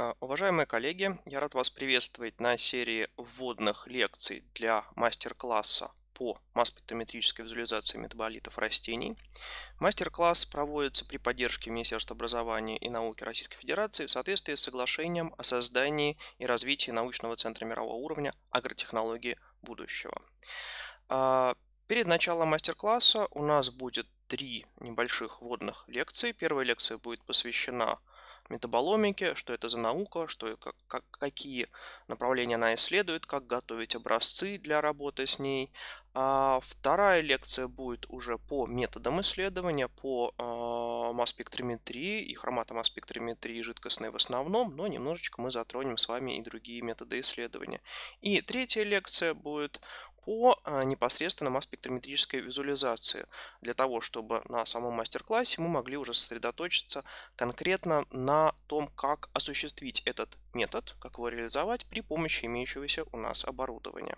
А, уважаемые коллеги, я рад вас приветствовать на серии вводных лекций для мастер-класса по масс-спектрометрической визуализации метаболитов растений. Мастер-класс проводится при поддержке Министерства образования и науки Российской Федерации в соответствии с соглашением о создании и развитии научного центра мирового уровня агротехнологии будущего. А, перед началом мастер-класса у нас будет три небольших вводных лекции. Первая лекция будет посвящена метаболомики, что это за наука, что, как, как, какие направления она исследует, как готовить образцы для работы с ней. А вторая лекция будет уже по методам исследования, по э, масс-спектрометрии и хроматомасс-спектрометрии жидкостной в основном, но немножечко мы затронем с вами и другие методы исследования. И третья лекция будет по а, непосредственно масс визуализации, для того, чтобы на самом мастер-классе мы могли уже сосредоточиться конкретно на том, как осуществить этот метод, как его реализовать при помощи имеющегося у нас оборудования.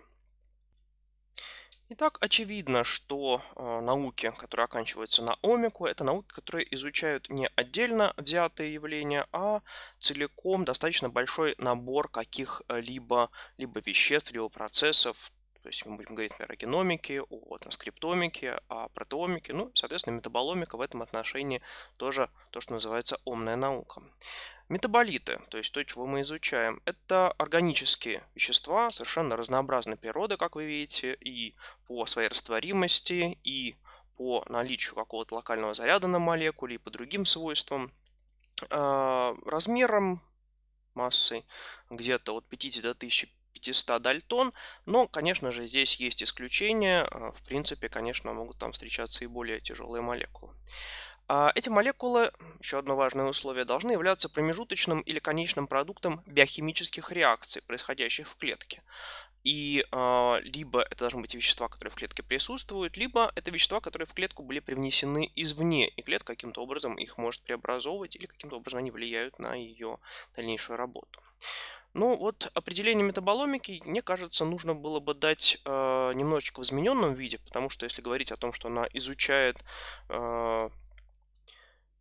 Итак, очевидно, что э, науки, которые оканчиваются на омику, это науки, которые изучают не отдельно взятые явления, а целиком достаточно большой набор каких-либо либо веществ, либо процессов, то есть мы будем говорить, например, о геномике, о там, скриптомике, о протеомике. Ну, соответственно, метаболомика в этом отношении тоже то, что называется умная наука. Метаболиты, то есть то, чего мы изучаем, это органические вещества совершенно разнообразной природы, как вы видите, и по своей растворимости, и по наличию какого-то локального заряда на молекуле, и по другим свойствам. Э, размером массой где-то от 50 до 1000 500 дальтон, но, конечно же, здесь есть исключения. Э, в принципе, конечно, могут там встречаться и более тяжелые молекулы. А, эти молекулы, еще одно важное условие, должны являться промежуточным или конечным продуктом биохимических реакций, происходящих в клетке. И э, либо это должны быть вещества, которые в клетке присутствуют, либо это вещества, которые в клетку были привнесены извне, и клетка каким-то образом их может преобразовывать или каким-то образом они влияют на ее дальнейшую работу. Ну вот определение метаболомики, мне кажется, нужно было бы дать э, немножечко в измененном виде, потому что если говорить о том, что она изучает э,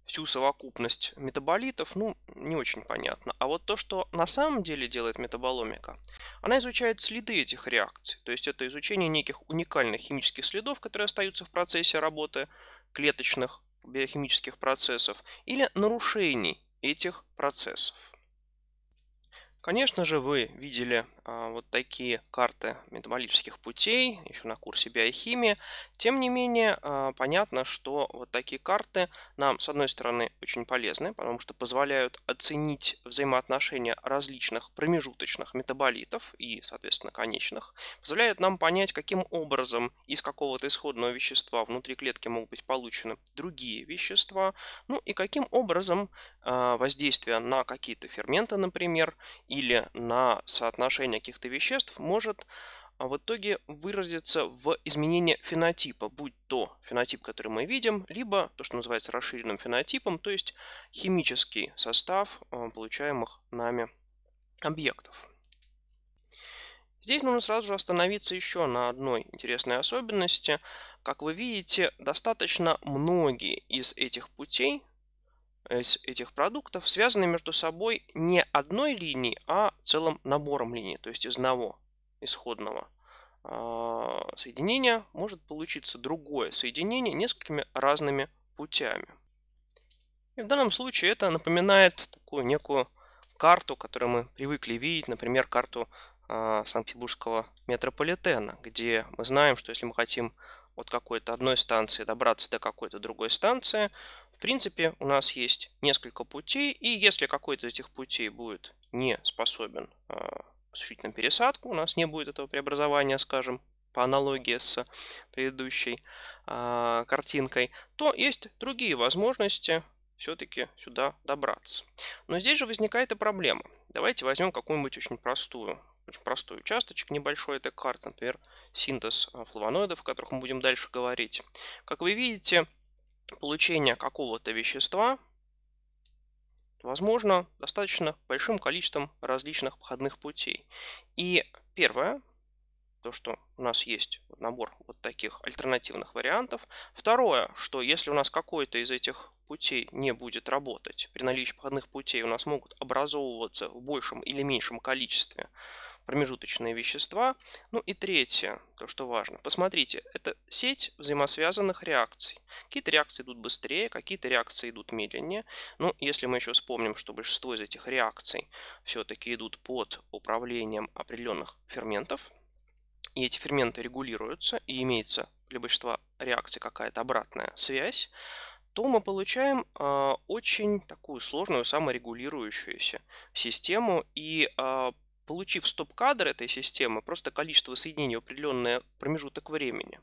всю совокупность метаболитов, ну, не очень понятно. А вот то, что на самом деле делает метаболомика, она изучает следы этих реакций. То есть это изучение неких уникальных химических следов, которые остаются в процессе работы клеточных биохимических процессов или нарушений этих процессов. Конечно же, вы видели а, вот такие карты метаболических путей, еще на курсе биохимии. Тем не менее, а, понятно, что вот такие карты нам, с одной стороны, очень полезны, потому что позволяют оценить взаимоотношения различных промежуточных метаболитов и, соответственно, конечных, позволяют нам понять, каким образом из какого-то исходного вещества внутри клетки могут быть получены другие вещества, ну и каким образом а, воздействие на какие-то ферменты, например, или на соотношение накопление каких-то веществ может а, в итоге выразиться в изменении фенотипа, будь то фенотип, который мы видим, либо то, что называется расширенным фенотипом, то есть химический состав а, получаемых нами объектов. Здесь нужно сразу же остановиться еще на одной интересной особенности. Как вы видите, достаточно многие из этих путей из э, этих продуктов связаны между собой не одной линией, а целым набором линий. То есть из одного исходного а, соединения может получиться другое соединение несколькими разными путями. И в данном случае это напоминает такую некую карту, которую мы привыкли видеть, например, карту а, Санкт-Петербургского метрополитена, где мы знаем, что если мы хотим от какой-то одной станции добраться до какой-то другой станции. В принципе, у нас есть несколько путей, и если какой-то из этих путей будет не способен а, осуществить нам пересадку, у нас не будет этого преобразования, скажем, по аналогии с предыдущей а, картинкой, то есть другие возможности все-таки сюда добраться. Но здесь же возникает и проблема. Давайте возьмем какую-нибудь очень простую очень простой участочек небольшой этой карты, например, синтез а, флавоноидов, о которых мы будем дальше говорить. Как вы видите, получение какого-то вещества возможно достаточно большим количеством различных походных путей. И первое, то, что у нас есть набор вот таких альтернативных вариантов. Второе, что если у нас какой-то из этих путей не будет работать, при наличии проходных путей у нас могут образовываться в большем или меньшем количестве промежуточные вещества. Ну и третье, то, что важно. Посмотрите, это сеть взаимосвязанных реакций. Какие-то реакции идут быстрее, какие-то реакции идут медленнее. Ну, если мы еще вспомним, что большинство из этих реакций все-таки идут под управлением определенных ферментов, и эти ферменты регулируются, и имеется для большинства реакций какая-то обратная связь, то мы получаем э, очень такую сложную саморегулирующуюся систему и э, получив стоп-кадр этой системы, просто количество соединений в определенный промежуток времени,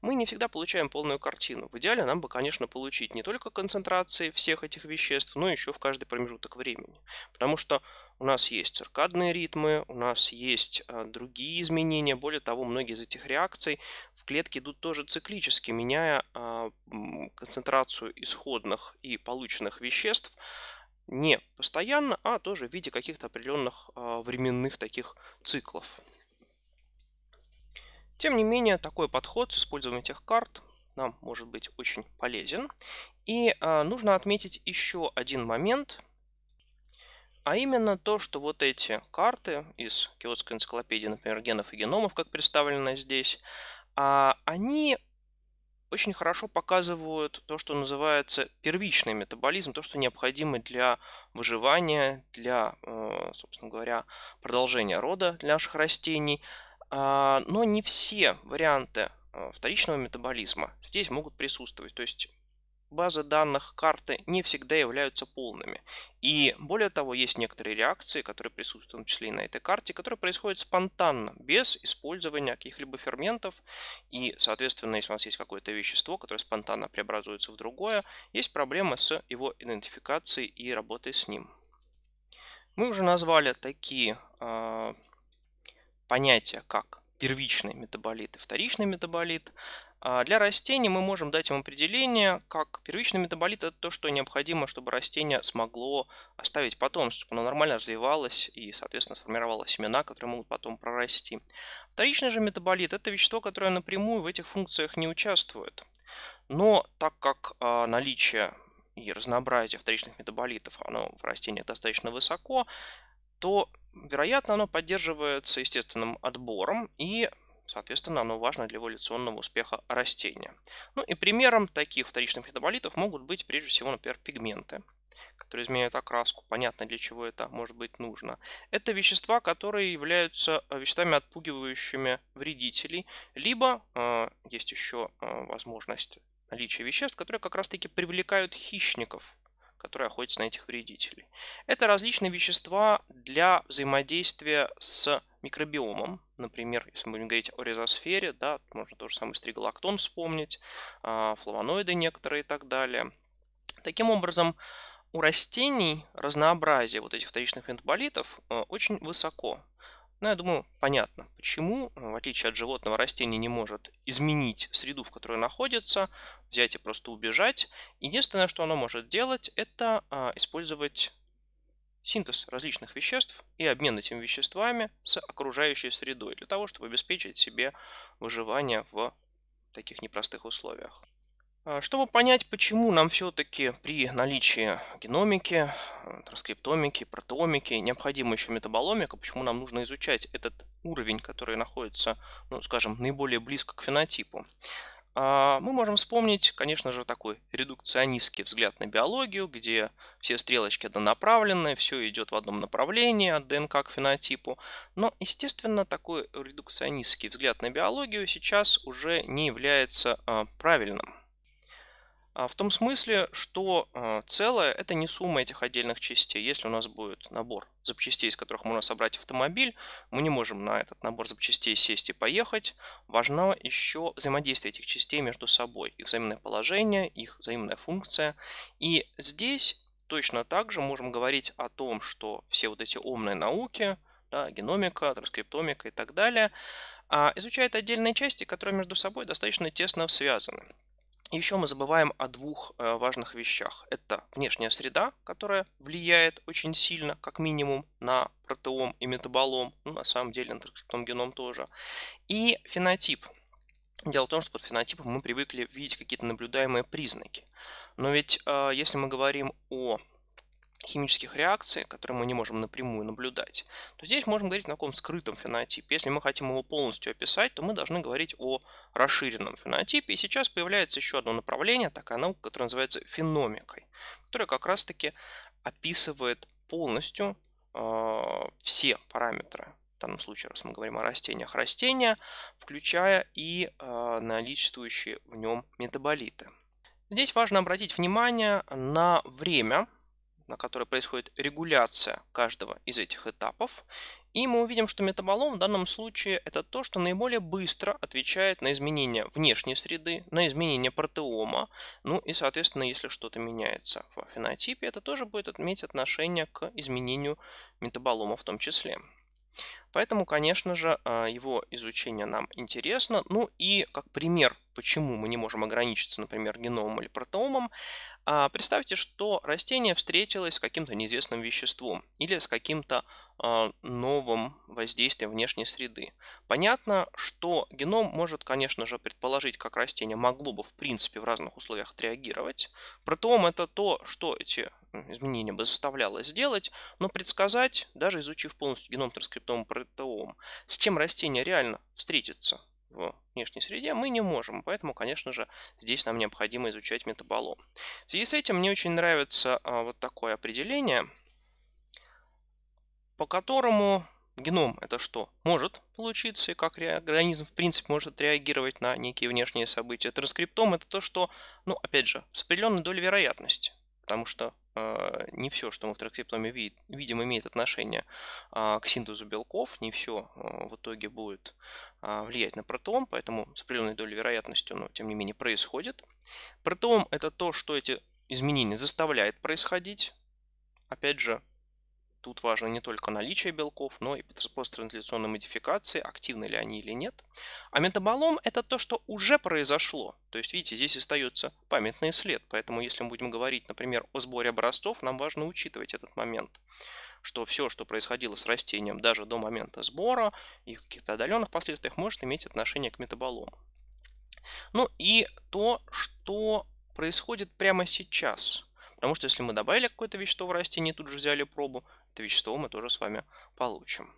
мы не всегда получаем полную картину. В идеале нам бы, конечно, получить не только концентрации всех этих веществ, но еще в каждый промежуток времени. Потому что у нас есть циркадные ритмы, у нас есть э, другие изменения. Более того, многие из этих реакций в клетке идут тоже циклически, меняя а, концентрацию исходных и полученных веществ не постоянно, а тоже в виде каких-то определенных а, временных таких циклов. Тем не менее, такой подход с использованием тех карт нам может быть очень полезен. И а, нужно отметить еще один момент, а именно то, что вот эти карты из киотской энциклопедии, например, генов и геномов, как представлено здесь, а, они очень хорошо показывают то, что называется первичный метаболизм, то, что необходимо для выживания, для, э, собственно говоря, продолжения рода для наших растений. А, но не все варианты э, вторичного метаболизма здесь могут присутствовать. То есть базы данных карты не всегда являются полными. И более того, есть некоторые реакции, которые присутствуют в том числе и на этой карте, которые происходят спонтанно, без использования каких-либо ферментов. И, соответственно, если у нас есть какое-то вещество, которое спонтанно преобразуется в другое, есть проблемы с его идентификацией и работой с ним. Мы уже назвали такие э, понятия, как первичный метаболит и вторичный метаболит. А, для растений мы можем дать им определение, как первичный метаболит – это то, что необходимо, чтобы растение смогло оставить потомство, чтобы оно нормально развивалось и, соответственно, сформировало семена, которые могут потом прорасти. Вторичный же метаболит – это вещество, которое напрямую в этих функциях не участвует. Но так как а, наличие и разнообразие вторичных метаболитов оно в растениях достаточно высоко, то, вероятно, оно поддерживается естественным отбором и Соответственно, оно важно для эволюционного успеха растения. Ну и примером таких вторичных метаболитов могут быть прежде всего, например, пигменты которые изменяют окраску, понятно для чего это может быть нужно. Это вещества, которые являются э, веществами, отпугивающими вредителей, либо э, есть еще э, возможность наличия веществ, которые как раз-таки привлекают хищников которые охотятся на этих вредителей. Это различные вещества для взаимодействия с микробиомом. Например, если мы будем говорить о ризосфере, да, можно тоже самый стригалактон вспомнить, а, флавоноиды некоторые и так далее. Таким образом, у растений разнообразие вот этих вторичных метаболитов э, очень высоко. Ну, я думаю, понятно, почему, э, в отличие от животного, растение не может изменить среду, в которой находится, взять и просто убежать. Единственное, что оно может делать, это а, использовать синтез различных веществ и обмен этими веществами с окружающей средой для того, чтобы обеспечить себе выживание в таких непростых условиях. А, чтобы понять, почему нам все-таки при наличии геномики, э, транскриптомики, протомики необходимо еще метаболомика, почему нам нужно изучать этот уровень, который находится, ну, скажем, наиболее близко к фенотипу, а, мы можем вспомнить, конечно же, такой редукционистский взгляд на биологию, где все стрелочки однонаправленные, все идет в одном направлении от ДНК к фенотипу. Но, естественно, такой редукционистский взгляд на биологию сейчас уже не является а, правильным. А, в том смысле, что а, целое – это не сумма этих отдельных частей. Если у нас будет набор запчастей, из которых можно собрать автомобиль, мы не можем на этот набор запчастей сесть и поехать. Важно еще взаимодействие этих частей между собой, их взаимное положение, их взаимная функция. И здесь точно так же можем говорить о том, что все вот эти умные науки, да, геномика, транскриптомика и так далее, а, изучают отдельные части, которые между собой достаточно тесно связаны. Еще мы забываем о двух э, важных вещах. Это внешняя среда, которая влияет очень сильно, как минимум, на протеом и метаболом, ну, на самом деле на транскриптом геном тоже, и фенотип. Дело в том, что под фенотипом мы привыкли видеть какие-то наблюдаемые признаки. Но ведь э, если мы говорим о химических реакций, которые мы не можем напрямую наблюдать, то здесь можем говорить о каком скрытом фенотипе. Если мы хотим его полностью описать, то мы должны говорить о расширенном фенотипе. И сейчас появляется еще одно направление, такая наука, которая называется феномикой, которая как раз-таки описывает полностью э, все параметры в данном случае, раз мы говорим о растениях, растения, включая и э, наличествующие в нем метаболиты. Здесь важно обратить внимание на время, на которой происходит регуляция каждого из этих этапов. И мы увидим, что метаболом в данном случае это то, что наиболее быстро отвечает на изменения внешней среды, на изменения протеома. Ну и, соответственно, если что-то меняется в фенотипе, это тоже будет иметь отношение к изменению метаболома в том числе. Поэтому, конечно же, а, его изучение нам интересно. Ну и как пример, почему мы не можем ограничиться, например, геномом или протеомом, а, представьте, что растение встретилось с каким-то неизвестным веществом или с каким-то а, новым воздействием внешней среды. Понятно, что геном может, конечно же, предположить, как растение могло бы в принципе в разных условиях отреагировать. Протеом это то, что эти изменения бы заставляло сделать, но предсказать, даже изучив полностью геном транскриптома протеом, с чем растение реально встретится в внешней среде мы не можем, поэтому, конечно же, здесь нам необходимо изучать метаболом. В связи с этим мне очень нравится а, вот такое определение – по которому геном это что может получиться и как организм в принципе может реагировать на некие внешние события. Транскриптом это то, что, ну, опять же, с определенной долей вероятности, потому что э, не все, что мы в транскриптоме вид, видим, имеет отношение э, к синтезу белков, не все э, в итоге будет э, влиять на протон поэтому с определенной долей вероятности, но тем не менее происходит. протон это то, что эти изменения заставляет происходить. Опять же, Тут важно не только наличие белков, но и посттранзляционной модификации, активны ли они или нет. А метаболом – это то, что уже произошло. То есть, видите, здесь остается памятный след. Поэтому, если мы будем говорить, например, о сборе образцов, нам важно учитывать этот момент что все, что происходило с растением даже до момента сбора и каких-то отдаленных последствиях, может иметь отношение к метаболому. Ну и то, что происходит прямо сейчас. Потому что если мы добавили какое-то вещество в растение, тут же взяли пробу, это вещество мы тоже с вами получим.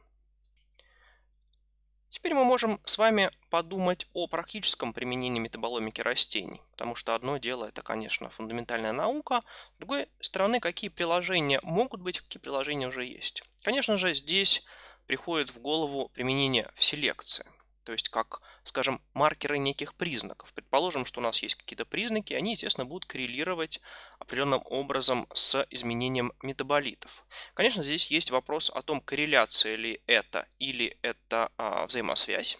Теперь мы можем с вами подумать о практическом применении метаболомики растений, потому что одно дело это, конечно, фундаментальная наука, с другой стороны, какие приложения могут быть, какие приложения уже есть. Конечно же, здесь приходит в голову применение в селекции, то есть как скажем, маркеры неких признаков. Предположим, что у нас есть какие-то признаки, они, естественно, будут коррелировать определенным образом с изменением метаболитов. Конечно, здесь есть вопрос о том, корреляция ли это или это а, взаимосвязь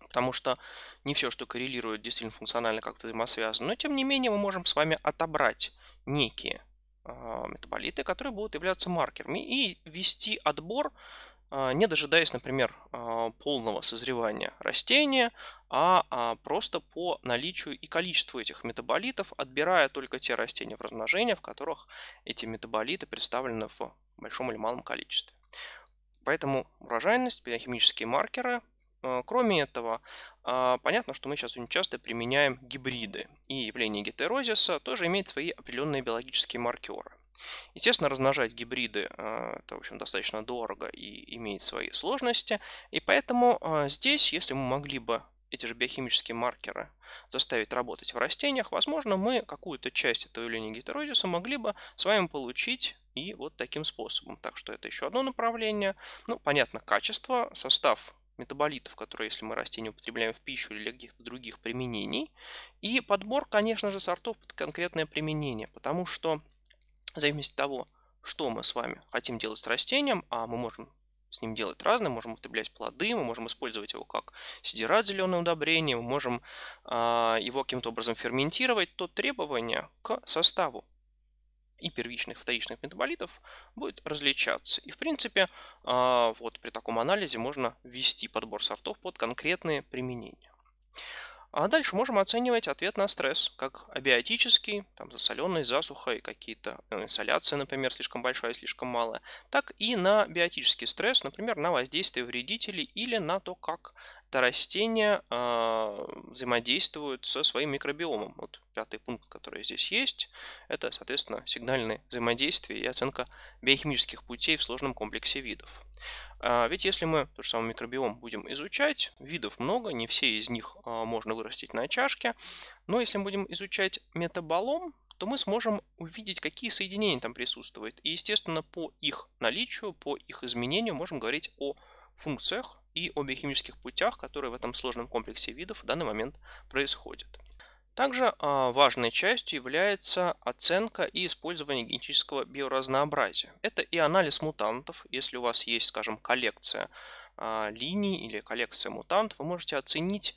потому что не все, что коррелирует, действительно функционально как-то взаимосвязано. Но тем не менее мы можем с вами отобрать некие а, метаболиты, которые будут являться маркерами и вести отбор а, не дожидаясь, например, а, полного созревания растения, а, а просто по наличию и количеству этих метаболитов, отбирая только те растения в размножении, в которых эти метаболиты представлены в большом или малом количестве. Поэтому урожайность, биохимические маркеры. Кроме этого, понятно, что мы сейчас очень часто применяем гибриды, и явление гетерозиса тоже имеет свои определенные биологические маркеры. Естественно, размножать гибриды э, это, в общем, достаточно дорого и имеет свои сложности. И поэтому э, здесь, если мы могли бы эти же биохимические маркеры заставить работать в растениях, возможно, мы какую-то часть этого линии гетеродиуса могли бы с вами получить и вот таким способом. Так что это еще одно направление. Ну, понятно, качество, состав метаболитов, которые, если мы растения употребляем в пищу или для каких-то других применений. И подбор, конечно же, сортов под конкретное применение, потому что в зависимости от того, что мы с вами хотим делать с растением, а мы можем с ним делать разное, можем употреблять плоды, мы можем использовать его как сидерат, зеленое удобрение, мы можем э, его каким-то образом ферментировать, то требования к составу и первичных, и вторичных метаболитов будет различаться. И в принципе, а, вот при таком анализе можно ввести подбор сортов под конкретные применения. А дальше можем оценивать ответ на стресс, как абиотический, там засоленный, засуха и какие-то э, инсоляции, например, слишком большая, слишком малая, так и на биотический стресс, например, на воздействие вредителей или на то, как это растения э, взаимодействуют со своим микробиомом. Вот пятый пункт, который здесь есть, это, соответственно, сигнальные взаимодействия и оценка биохимических путей в сложном комплексе видов. А ведь если мы тот же самый микробиом будем изучать, видов много, не все из них а, можно вырастить на чашке, но если мы будем изучать метаболом, то мы сможем увидеть, какие соединения там присутствуют. И, естественно, по их наличию, по их изменению можем говорить о функциях и о биохимических путях, которые в этом сложном комплексе видов в данный момент происходят. Также а, важной частью является оценка и использование генетического биоразнообразия. Это и анализ мутантов. Если у вас есть, скажем, коллекция а, линий или коллекция мутантов, вы можете оценить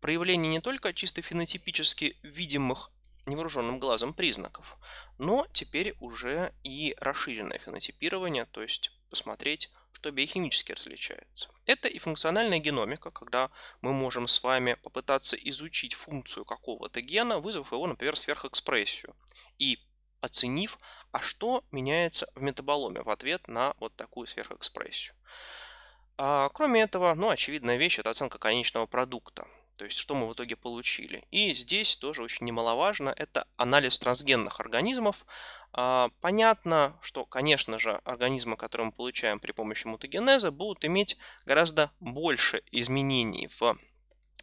проявление не только чисто фенотипически видимых невооруженным глазом признаков, но теперь уже и расширенное фенотипирование, то есть посмотреть кто биохимически различается. Это и функциональная геномика, когда мы можем с вами попытаться изучить функцию какого-то гена, вызвав его, например, сверхэкспрессию, и оценив, а что меняется в метаболоме в ответ на вот такую сверхэкспрессию. А, кроме этого, ну, очевидная вещь – это оценка конечного продукта. То есть, что мы в итоге получили. И здесь тоже очень немаловажно, это анализ трансгенных организмов. А, понятно, что, конечно же, организмы, которые мы получаем при помощи мутагенеза, будут иметь гораздо больше изменений в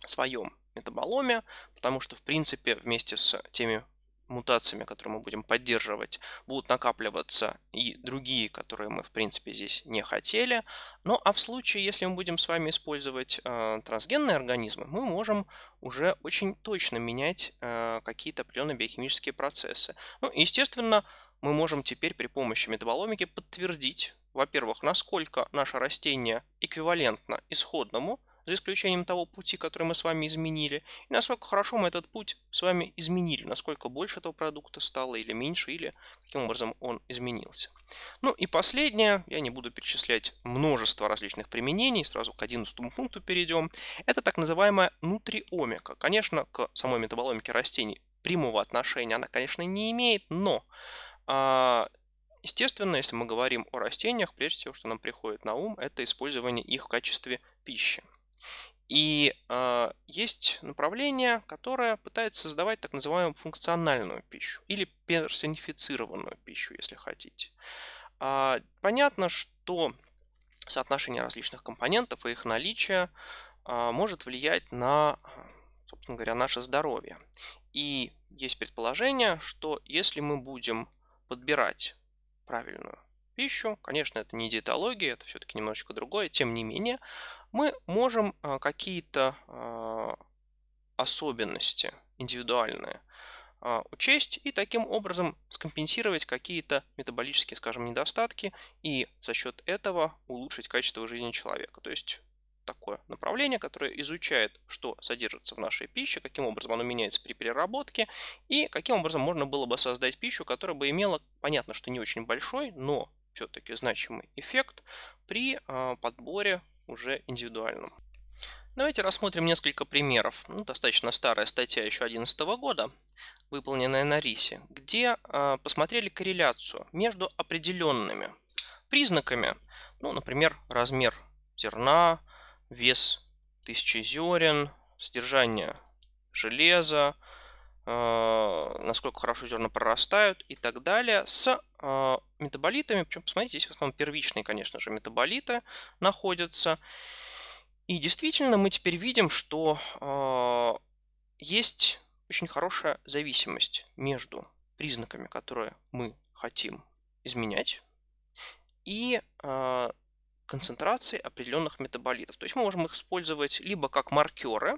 своем метаболоме, потому что, в принципе, вместе с теми мутациями, которые мы будем поддерживать, будут накапливаться и другие, которые мы, в принципе, здесь не хотели. Ну а в случае, если мы будем с вами использовать э, трансгенные организмы, мы можем уже очень точно менять э, какие-то определенные биохимические процессы. Ну, и, естественно, мы можем теперь при помощи метаболомики подтвердить, во-первых, насколько наше растение эквивалентно исходному, за исключением того пути, который мы с вами изменили, и насколько хорошо мы этот путь с вами изменили, насколько больше этого продукта стало или меньше, или каким образом он изменился. Ну и последнее, я не буду перечислять множество различных применений, сразу к 11 пункту перейдем, это так называемая нутриомика. Конечно, к самой метаболомике растений прямого отношения она, конечно, не имеет, но а, Естественно, если мы говорим о растениях, прежде всего, что нам приходит на ум, это использование их в качестве пищи. И э, есть направление, которое пытается создавать так называемую функциональную пищу или персонифицированную пищу, если хотите. Э, понятно, что соотношение различных компонентов и их наличие э, может влиять на, собственно говоря, наше здоровье. И есть предположение, что если мы будем подбирать правильную пищу, конечно, это не диетология, это все-таки немножечко другое, тем не менее, мы можем а, какие-то а, особенности индивидуальные а, учесть и таким образом скомпенсировать какие-то метаболические, скажем, недостатки и за счет этого улучшить качество жизни человека. То есть такое направление, которое изучает, что содержится в нашей пище, каким образом оно меняется при переработке и каким образом можно было бы создать пищу, которая бы имела, понятно, что не очень большой, но все-таки значимый эффект при подборе уже индивидуально. Давайте рассмотрим несколько примеров. Ну, достаточно старая статья еще 2011 года, выполненная на рисе, где э, посмотрели корреляцию между определенными признаками, ну, например, размер зерна, вес тысячи зерен, содержание железа, а, насколько хорошо зерна прорастают и так далее, с а, метаболитами. Причем, посмотрите, здесь в основном первичные, конечно же, метаболиты находятся. И действительно, мы теперь видим, что а, есть очень хорошая зависимость между признаками, которые мы хотим изменять, и а, концентрацией определенных метаболитов. То есть мы можем их использовать либо как маркеры,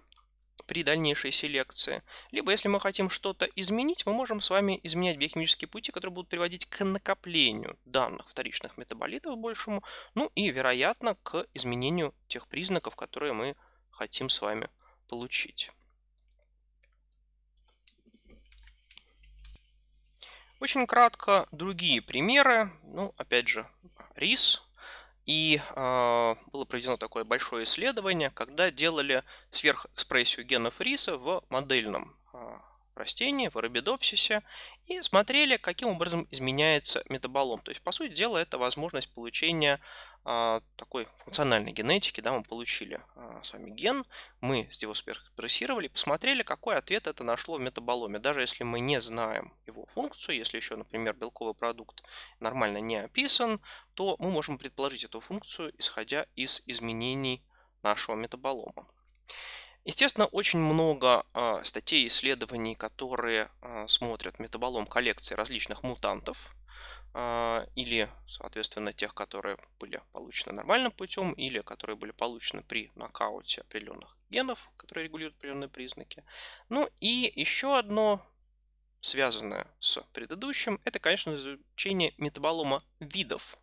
при дальнейшей селекции. Либо если мы хотим что-то изменить, мы можем с вами изменять биохимические пути, которые будут приводить к накоплению данных вторичных метаболитов большему, ну и, вероятно, к изменению тех признаков, которые мы хотим с вами получить. Очень кратко другие примеры. Ну, опять же, рис, и э, было проведено такое большое исследование, когда делали сверхэкспрессию генов риса в модельном э, растении, в арабидопсисе, и смотрели, каким образом изменяется метаболом. То есть, по сути дела, это возможность получения а, такой функциональной генетики. Да, мы получили а, с вами ген, мы его сперсировали, посмотрели, какой ответ это нашло в метаболоме. Даже если мы не знаем его функцию, если еще, например, белковый продукт нормально не описан, то мы можем предположить эту функцию, исходя из изменений нашего метаболома. Естественно, очень много э, статей и исследований, которые э, смотрят метаболом коллекции различных мутантов э, или, соответственно, тех, которые были получены нормальным путем или которые были получены при нокауте определенных генов, которые регулируют определенные признаки. Ну и еще одно связанное с предыдущим, это, конечно, изучение метаболома видов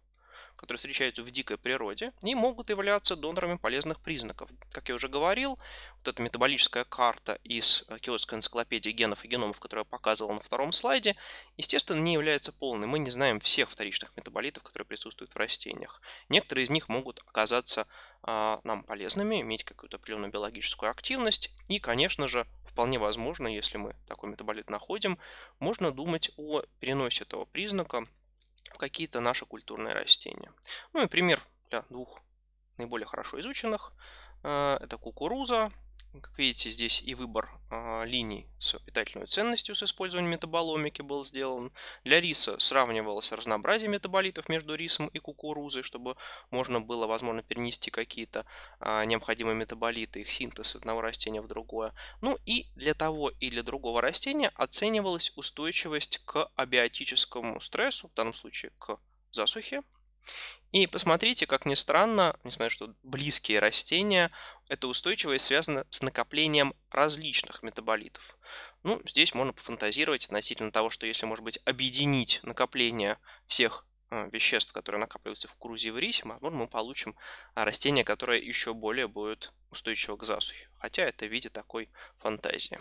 которые встречаются в дикой природе и могут являться донорами полезных признаков. Как я уже говорил, вот эта метаболическая карта из э, киотской энциклопедии генов и геномов, которую я показывал на втором слайде, естественно, не является полной. Мы не знаем всех вторичных метаболитов, которые присутствуют в растениях. Некоторые из них могут оказаться а, нам полезными, иметь какую-то определенную биологическую активность. И, конечно же, вполне возможно, если мы такой метаболит находим, можно думать о переносе этого признака какие-то наши культурные растения. Ну и пример для двух наиболее хорошо изученных. Э, это кукуруза как видите, здесь и выбор э, линий с питательной ценностью с использованием метаболомики был сделан. Для риса сравнивалось разнообразие метаболитов между рисом и кукурузой, чтобы можно было, возможно, перенести какие-то э, необходимые метаболиты, их синтез одного растения в другое. Ну и для того и для другого растения оценивалась устойчивость к абиотическому стрессу, в данном случае к засухе, и посмотрите, как ни странно, несмотря что близкие растения, это устойчивость связана с накоплением различных метаболитов. Ну, здесь можно пофантазировать относительно того, что если, может быть, объединить накопление всех э, веществ, которые накапливаются в кукурузе и в рисе, возможно, мы получим а, растение, которое еще более будет устойчиво к засухе. Хотя это в виде такой фантазии.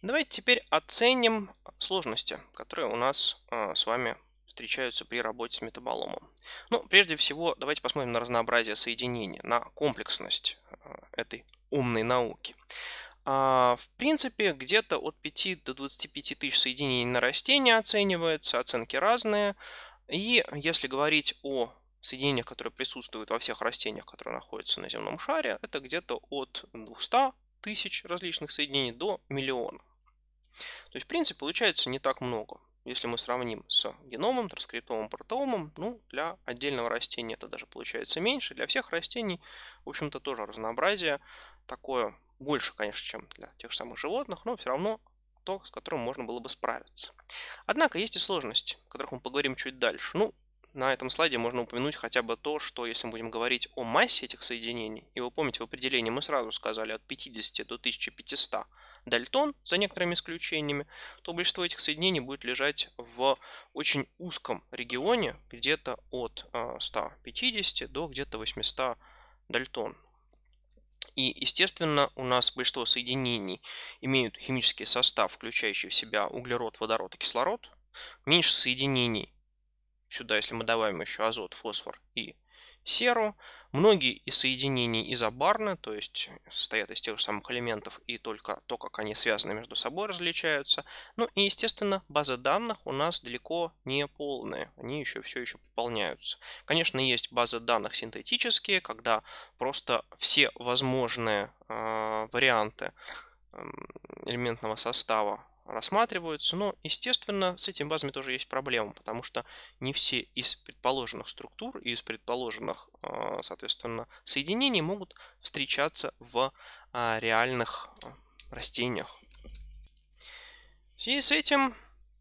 Давайте теперь оценим а, сложности, которые у нас а, с вами встречаются при работе с метаболомом. Но ну, прежде всего, давайте посмотрим на разнообразие соединений, на комплексность э, этой умной науки. А, в принципе, где-то от 5 до 25 тысяч соединений на растения оценивается, оценки разные. И если говорить о соединениях, которые присутствуют во всех растениях, которые находятся на земном шаре, это где-то от 200 тысяч различных соединений до миллиона. То есть, в принципе, получается не так много если мы сравним с геномом, транскриптомом, протеомом, ну, для отдельного растения это даже получается меньше. Для всех растений, в общем-то, тоже разнообразие такое больше, конечно, чем для тех же самых животных, но все равно то, с которым можно было бы справиться. Однако есть и сложности, о которых мы поговорим чуть дальше. Ну, на этом слайде можно упомянуть хотя бы то, что если мы будем говорить о массе этих соединений, и вы помните, в определении мы сразу сказали от 50 до 1500 дальтон, за некоторыми исключениями, то большинство этих соединений будет лежать в очень узком регионе, где-то от 150 а, до где-то 800 дальтон. И, естественно, у нас большинство соединений имеют химический состав, включающий в себя углерод, водород и кислород. Меньше соединений, сюда, если мы добавим еще азот, фосфор и серу. Многие из соединений изобарны, то есть состоят из тех же самых элементов и только то, как они связаны между собой, различаются. Ну и, естественно, базы данных у нас далеко не полные, они еще все еще пополняются. Конечно, есть базы данных синтетические, когда просто все возможные э, варианты эм, элементного состава рассматриваются, но, естественно, с этими базами тоже есть проблема, потому что не все из предположенных структур и из предположенных, а, соответственно, соединений могут встречаться в а, реальных а, растениях. В связи с этим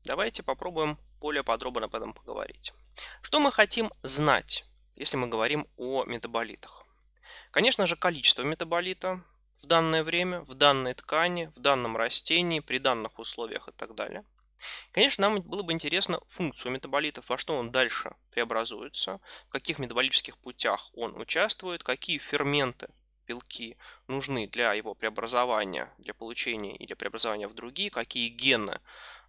давайте попробуем более подробно об этом поговорить. Что мы хотим знать, если мы говорим о метаболитах? Конечно же, количество метаболита, в данное время, в данной ткани, в данном растении, при данных условиях и так далее. Конечно, нам было бы интересно функцию метаболитов, во что он дальше преобразуется, в каких метаболических путях он участвует, какие ферменты, белки нужны для его преобразования, для получения или для преобразования в другие, какие гены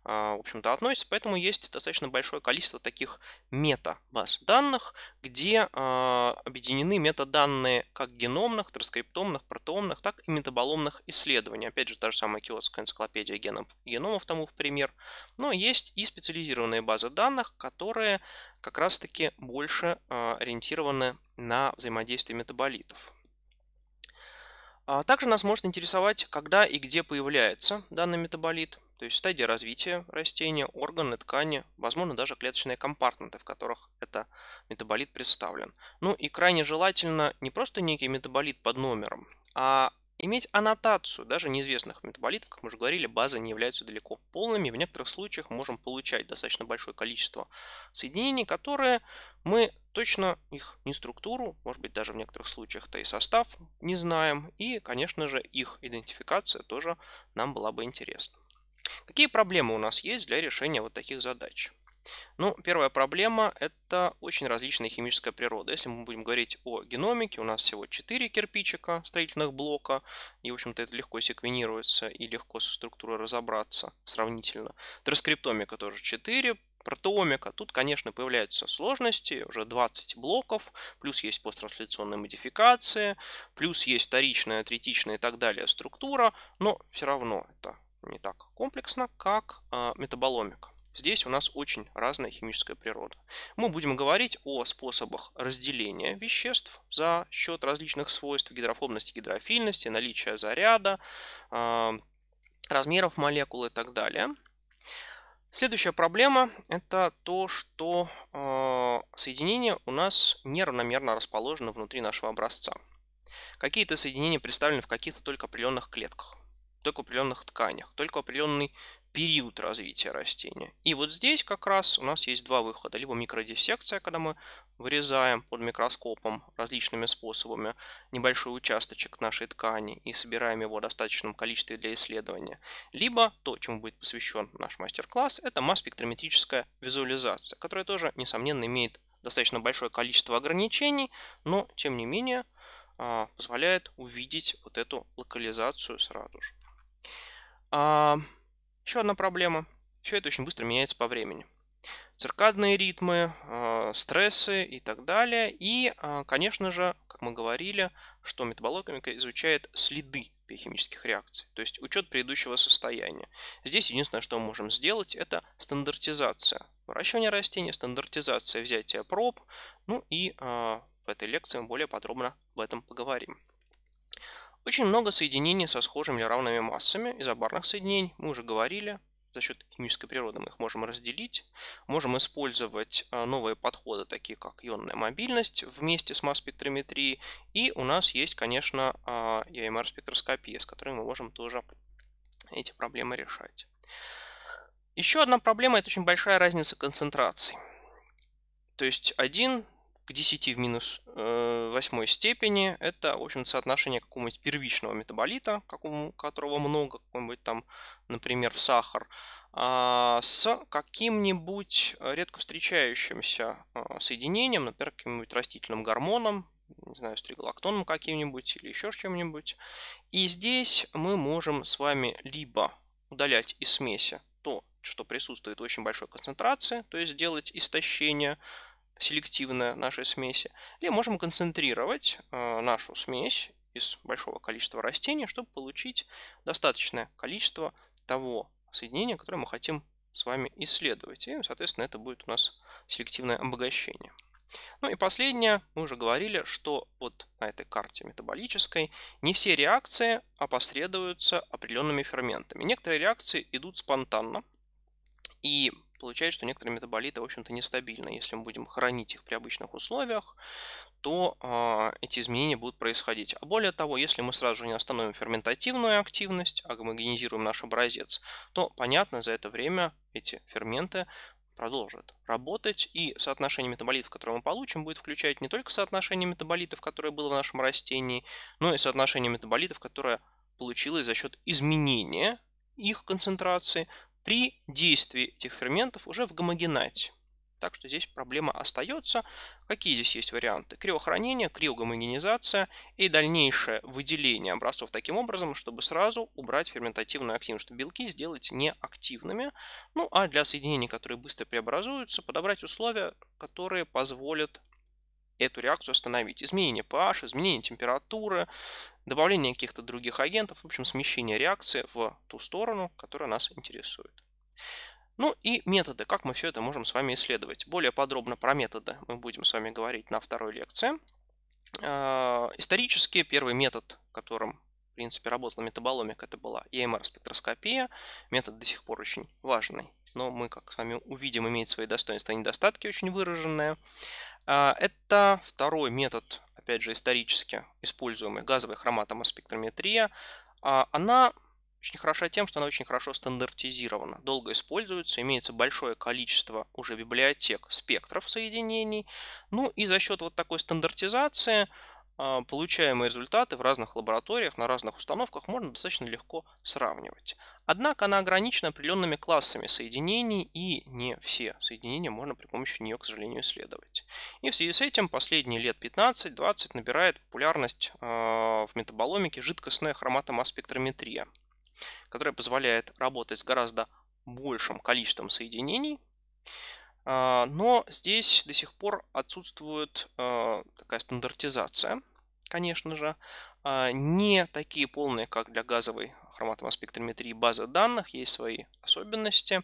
а, в общем-то, относится. Поэтому есть достаточно большое количество таких мета-баз данных, где а, объединены метаданные как геномных, транскриптомных, протомных, так и метаболомных исследований. Опять же, та же самая киотская энциклопедия генов, геномов тому в пример. Но есть и специализированные базы данных, которые как раз-таки больше а, ориентированы на взаимодействие метаболитов. Также нас может интересовать, когда и где появляется данный метаболит, то есть стадия развития растения, органы, ткани, возможно даже клеточные компартменты, в которых это метаболит представлен. Ну и крайне желательно не просто некий метаболит под номером, а иметь аннотацию даже неизвестных метаболитов, как мы уже говорили, базы не являются далеко полными. В некоторых случаях можем получать достаточно большое количество соединений, которые мы точно их не структуру, может быть даже в некоторых случаях-то и состав не знаем. И, конечно же, их идентификация тоже нам была бы интересна. Какие проблемы у нас есть для решения вот таких задач? Ну, первая проблема – это очень различная химическая природа. Если мы будем говорить о геномике, у нас всего 4 кирпичика строительных блока, и, в общем-то, это легко секвенируется и легко со структурой разобраться сравнительно. Транскриптомика тоже 4, протеомика. Тут, конечно, появляются сложности, уже 20 блоков, плюс есть посттрансляционные модификации, плюс есть вторичная, третичная и так далее структура, но все равно это не так комплексно, как а, метаболомика. Здесь у нас очень разная химическая природа. Мы будем говорить о способах разделения веществ за счет различных свойств гидрофобности, гидрофильности, наличия заряда, а, размеров молекул и так далее. Следующая проблема – это то, что а, соединения у нас неравномерно расположены внутри нашего образца. Какие-то соединения представлены в каких-то только определенных клетках только в определенных тканях, только в определенный период развития растения. И вот здесь как раз у нас есть два выхода. Либо микродиссекция, когда мы вырезаем под микроскопом различными способами небольшой участочек нашей ткани и собираем его в достаточном количестве для исследования. Либо то, чему будет посвящен наш мастер-класс, это масс-спектрометрическая визуализация, которая тоже, несомненно, имеет достаточно большое количество ограничений, но, тем не менее, а, позволяет увидеть вот эту локализацию сразу же. А, еще одна проблема. Все это очень быстро меняется по времени. Циркадные ритмы, э, стрессы и так далее. И, э, конечно же, как мы говорили, что метаболокомика изучает следы биохимических реакций, то есть учет предыдущего состояния. Здесь единственное, что мы можем сделать, это стандартизация. Выращивание растения, стандартизация взятия проб, ну и э, в этой лекции мы более подробно об этом поговорим. Очень много соединений со схожими или равными массами, изобарных соединений, мы уже говорили, за счет химической природы мы их можем разделить. Можем использовать а, новые подходы, такие как ионная мобильность вместе с масс-спектрометрией. И у нас есть, конечно, ямр а, эм спектроскопия с которой мы можем тоже эти проблемы решать. Еще одна проблема – это очень большая разница концентраций. То есть один к 10 в минус э, 8 степени. Это, в общем, соотношение какого-нибудь первичного метаболита, какому, которого много, какой-нибудь там, например, сахар, а, с каким-нибудь редко встречающимся а, соединением, например, каким-нибудь растительным гормоном, не знаю, стриглоктоном каким-нибудь или еще чем-нибудь. И здесь мы можем с вами либо удалять из смеси то, что присутствует в очень большой концентрации, то есть делать истощение селективная нашей смеси, или можем концентрировать э, нашу смесь из большого количества растений, чтобы получить достаточное количество того соединения, которое мы хотим с вами исследовать. И, соответственно, это будет у нас селективное обогащение. Ну и последнее, мы уже говорили, что вот на этой карте метаболической не все реакции опосредуются определенными ферментами. Некоторые реакции идут спонтанно, и получается, что некоторые метаболиты, в общем-то, нестабильны. Если мы будем хранить их при обычных условиях, то э, эти изменения будут происходить. А более того, если мы сразу же не остановим ферментативную активность, а гомогенизируем наш образец, то, понятно, за это время эти ферменты продолжат работать, и соотношение метаболитов, которое мы получим, будет включать не только соотношение метаболитов, которое было в нашем растении, но и соотношение метаболитов, которое получилось за счет изменения их концентрации при действии этих ферментов уже в гомогенате. Так что здесь проблема остается. Какие здесь есть варианты? Криохранение, криогомогенизация и дальнейшее выделение образцов таким образом, чтобы сразу убрать ферментативную активность, чтобы белки сделать неактивными. Ну а для соединений, которые быстро преобразуются, подобрать условия, которые позволят эту реакцию остановить. Изменение pH, изменение температуры, добавление каких-то других агентов, в общем, смещение реакции в ту сторону, которая нас интересует. Ну и методы, как мы все это можем с вами исследовать. Более подробно про методы мы будем с вами говорить на второй лекции. А, исторически первый метод, которым в принципе, работала метаболомик, это была EMR-спектроскопия. Метод до сих пор очень важный, но мы, как с вами увидим, имеет свои достоинства и недостатки очень выраженные. А, это второй метод, опять же, исторически используемый газовой хроматомоспектрометрия. А, она очень хороша тем, что она очень хорошо стандартизирована, долго используется, имеется большое количество уже библиотек спектров соединений. Ну и за счет вот такой стандартизации а, получаемые результаты в разных лабораториях, на разных установках можно достаточно легко сравнивать. Однако она ограничена определенными классами соединений, и не все соединения можно при помощи нее, к сожалению, исследовать. И в связи с этим последние лет 15-20 набирает популярность а, в метаболомике жидкостная хроматомасспектрометрия, которая позволяет работать с гораздо большим количеством соединений, а, но здесь до сих пор отсутствует а, такая стандартизация, конечно же, а, не такие полные, как для газовой хроматомоспектрометрии базы данных, есть свои особенности.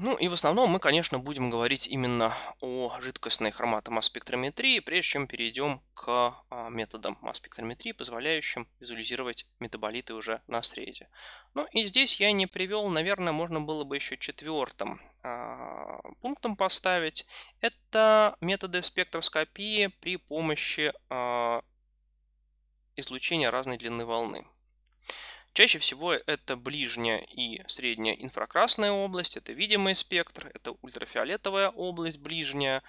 Ну и в основном мы, конечно, будем говорить именно о жидкостной хроматомасс-спектрометрии, прежде чем перейдем к а, методам масс-спектрометрии, позволяющим визуализировать метаболиты уже на среде. Ну и здесь я не привел, наверное, можно было бы еще четвертым а, пунктом поставить. Это методы спектроскопии при помощи а, излучения разной длины волны. Чаще всего это ближняя и средняя инфракрасная область, это видимый спектр, это ультрафиолетовая область ближняя,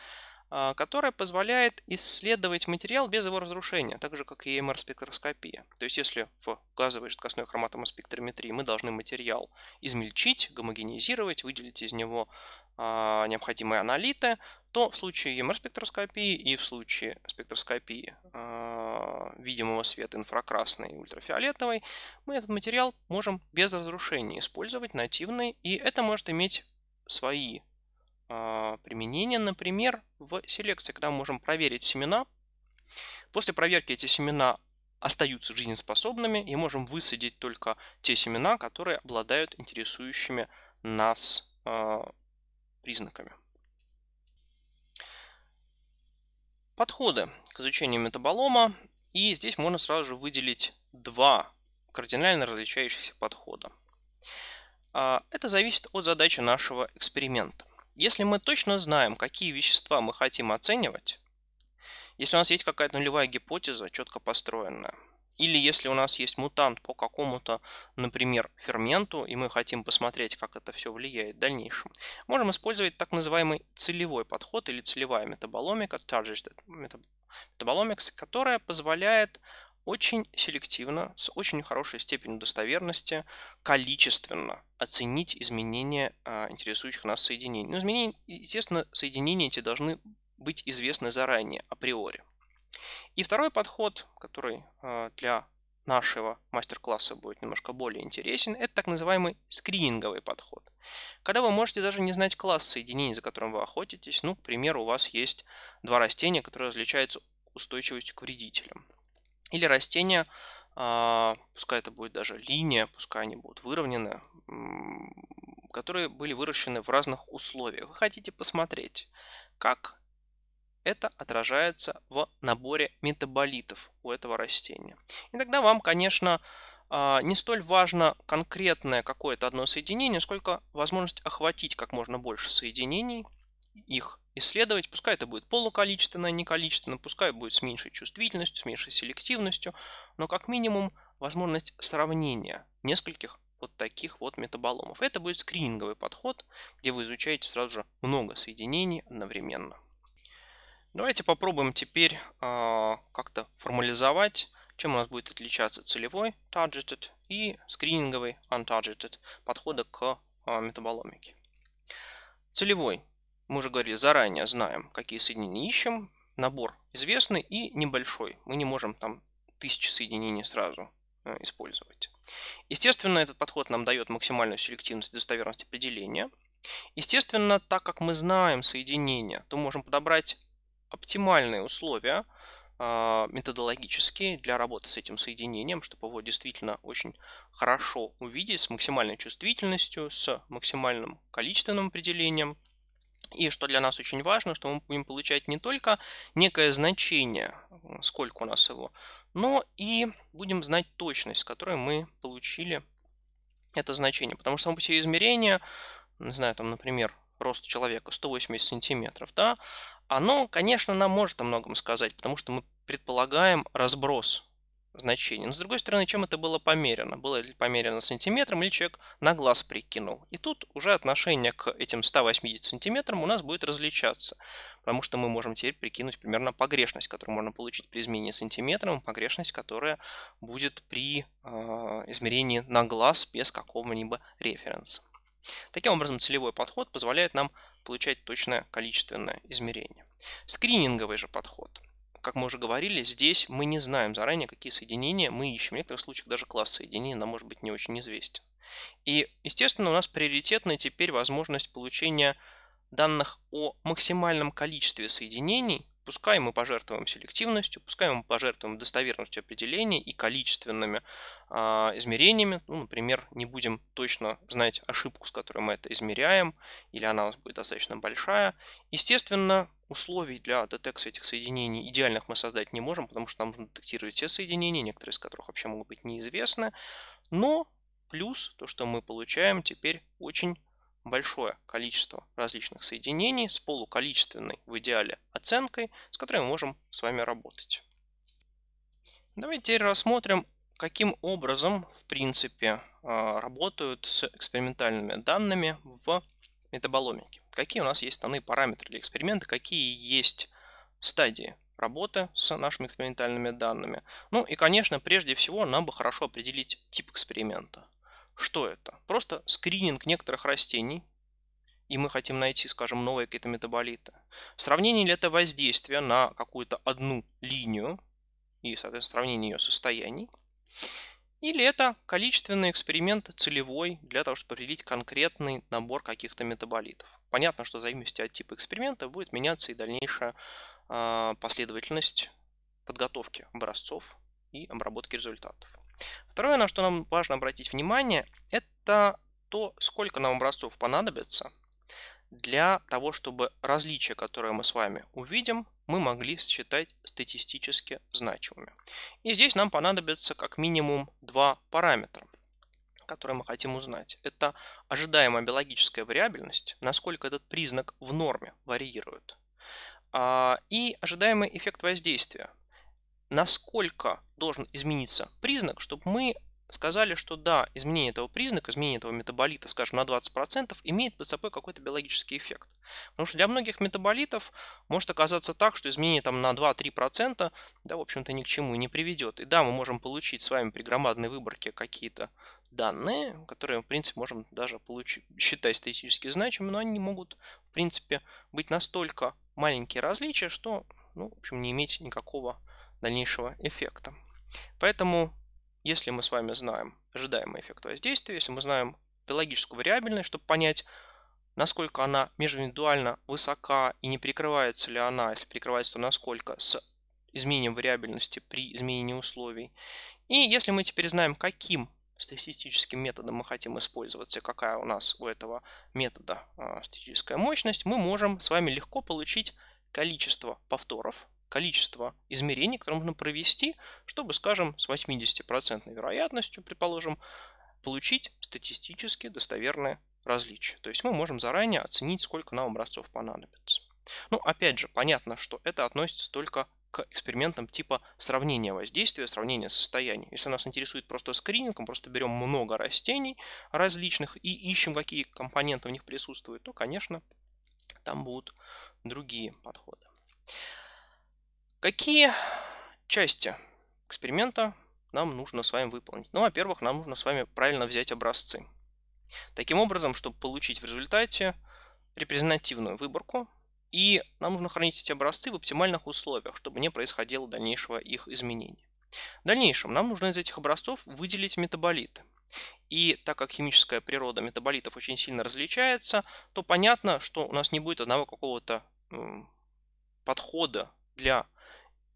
а, которая позволяет исследовать материал без его разрушения, так же как и МР-спектроскопия. То есть если в газовой жидкостной хроматомоспектрометрии мы должны материал измельчить, гомогенизировать, выделить из него а, необходимые аналиты, то в случае МР-спектроскопии e и в случае спектроскопии э, видимого света инфракрасной и ультрафиолетовой мы этот материал можем без разрушения использовать нативный, и это может иметь свои э, применения, например, в селекции, когда мы можем проверить семена. После проверки эти семена остаются жизнеспособными и можем высадить только те семена, которые обладают интересующими нас э, признаками. подходы к изучению метаболома. И здесь можно сразу же выделить два кардинально различающихся подхода. А, это зависит от задачи нашего эксперимента. Если мы точно знаем, какие вещества мы хотим оценивать, если у нас есть какая-то нулевая гипотеза, четко построенная – или если у нас есть мутант по какому-то, например, ферменту, и мы хотим посмотреть, как это все влияет в дальнейшем, можем использовать так называемый целевой подход или целевая метаболомика, targeted которая позволяет очень селективно, с очень хорошей степенью достоверности, количественно оценить изменения а, интересующих нас соединений. Ну, изменения, естественно, соединения эти должны быть известны заранее, априори. И второй подход, который э, для нашего мастер-класса будет немножко более интересен, это так называемый скрининговый подход. Когда вы можете даже не знать класс соединений, за которым вы охотитесь, ну, к примеру, у вас есть два растения, которые различаются устойчивостью к вредителям. Или растения, а, пускай это будет даже линия, пускай они будут выровнены, которые были выращены в разных условиях. Вы хотите посмотреть, как это отражается в наборе метаболитов у этого растения. И тогда вам, конечно, а, не столь важно конкретное какое-то одно соединение, сколько возможность охватить как можно больше соединений, их исследовать. Пускай это будет полуколичественное, не количественное, пускай будет с меньшей чувствительностью, с меньшей селективностью, но как минимум возможность сравнения нескольких вот таких вот метаболомов. Это будет скрининговый подход, где вы изучаете сразу же много соединений одновременно. Давайте попробуем теперь э, как-то формализовать, чем у нас будет отличаться целевой targeted и скрининговый untargeted подхода к э, метаболомике. Целевой. Мы уже говорили, заранее знаем, какие соединения ищем. Набор известный и небольшой. Мы не можем там тысячи соединений сразу э, использовать. Естественно, этот подход нам дает максимальную селективность и достоверность определения. Естественно, так как мы знаем соединения, то можем подобрать оптимальные условия а, методологические для работы с этим соединением, чтобы его действительно очень хорошо увидеть с максимальной чувствительностью, с максимальным количественным определением. И что для нас очень важно, что мы будем получать не только некое значение, сколько у нас его, но и будем знать точность, с которой мы получили это значение. Потому что само по себе не знаю, там, например, рост человека 180 сантиметров, да, оно, конечно, нам может о многом сказать, потому что мы предполагаем разброс значений. Но, с другой стороны, чем это было померено? Было ли померено сантиметром, или человек на глаз прикинул? И тут уже отношение к этим 180 сантиметрам у нас будет различаться, потому что мы можем теперь прикинуть примерно погрешность, которую можно получить при изменении сантиметром, погрешность, которая будет при э, измерении на глаз без какого-либо референса. Таким образом, целевой подход позволяет нам получать точное количественное измерение. Скрининговый же подход. Как мы уже говорили, здесь мы не знаем заранее, какие соединения мы ищем. В некоторых случаях даже класс соединений нам может быть не очень известен. И, естественно, у нас приоритетная теперь возможность получения данных о максимальном количестве соединений Пускай мы пожертвуем селективностью, пускай мы пожертвуем достоверностью определений и количественными а, измерениями. Ну, например, не будем точно знать ошибку, с которой мы это измеряем, или она у нас будет достаточно большая. Естественно, условий для детекции этих соединений идеальных мы создать не можем, потому что нам нужно детектировать все соединения, некоторые из которых вообще могут быть неизвестны. Но плюс то, что мы получаем теперь очень большое количество различных соединений с полуколичественной в идеале оценкой, с которой мы можем с вами работать. Давайте теперь рассмотрим, каким образом, в принципе, а, работают с экспериментальными данными в метаболомике. Какие у нас есть основные параметры для эксперимента, какие есть стадии работы с нашими экспериментальными данными. Ну и, конечно, прежде всего нам бы хорошо определить тип эксперимента. Что это? Просто скрининг некоторых растений, и мы хотим найти, скажем, новые какие-то метаболиты. Сравнение ли это воздействия на какую-то одну линию и, соответственно, сравнение ее состояний? Или это количественный эксперимент целевой для того, чтобы определить конкретный набор каких-то метаболитов? Понятно, что в зависимости от типа эксперимента будет меняться и дальнейшая а, последовательность подготовки образцов и обработки результатов. Второе, на что нам важно обратить внимание, это то, сколько нам образцов понадобится для того, чтобы различия, которые мы с вами увидим, мы могли считать статистически значимыми. И здесь нам понадобится как минимум два параметра которые мы хотим узнать. Это ожидаемая биологическая вариабельность, насколько этот признак в норме варьирует, а, и ожидаемый эффект воздействия насколько должен измениться признак, чтобы мы сказали, что да, изменение этого признака, изменение этого метаболита, скажем, на 20%, имеет под собой какой-то биологический эффект. Потому что для многих метаболитов может оказаться так, что изменение там на 2-3%, да, в общем-то, ни к чему не приведет. И да, мы можем получить с вами при громадной выборке какие-то данные, которые, в принципе, можем даже получить, считать статистически значимыми, но они могут, в принципе, быть настолько маленькие различия, что, ну, в общем, не иметь никакого дальнейшего эффекта. Поэтому, если мы с вами знаем ожидаемый эффект воздействия, если мы знаем биологическую вариабельность, чтобы понять, насколько она межиндивидуально высока и не прикрывается ли она, если прикрывается, то насколько, с изменением вариабельности при изменении условий. И если мы теперь знаем, каким статистическим методом мы хотим использоваться, какая у нас у этого метода а, статистическая мощность, мы можем с вами легко получить количество повторов количество измерений, которые нужно провести, чтобы, скажем, с 80% вероятностью, предположим, получить статистически достоверное различие. То есть мы можем заранее оценить, сколько нам образцов понадобится. Ну, опять же, понятно, что это относится только к экспериментам типа сравнения воздействия, сравнения состояний. Если нас интересует просто скрининг, мы просто берем много растений различных и ищем, какие компоненты в них присутствуют, то, конечно, там будут другие подходы. Какие части эксперимента нам нужно с вами выполнить? Ну, во-первых, нам нужно с вами правильно взять образцы. Таким образом, чтобы получить в результате репрезентативную выборку, и нам нужно хранить эти образцы в оптимальных условиях, чтобы не происходило дальнейшего их изменения. В дальнейшем нам нужно из этих образцов выделить метаболиты. И так как химическая природа метаболитов очень сильно различается, то понятно, что у нас не будет одного какого-то подхода для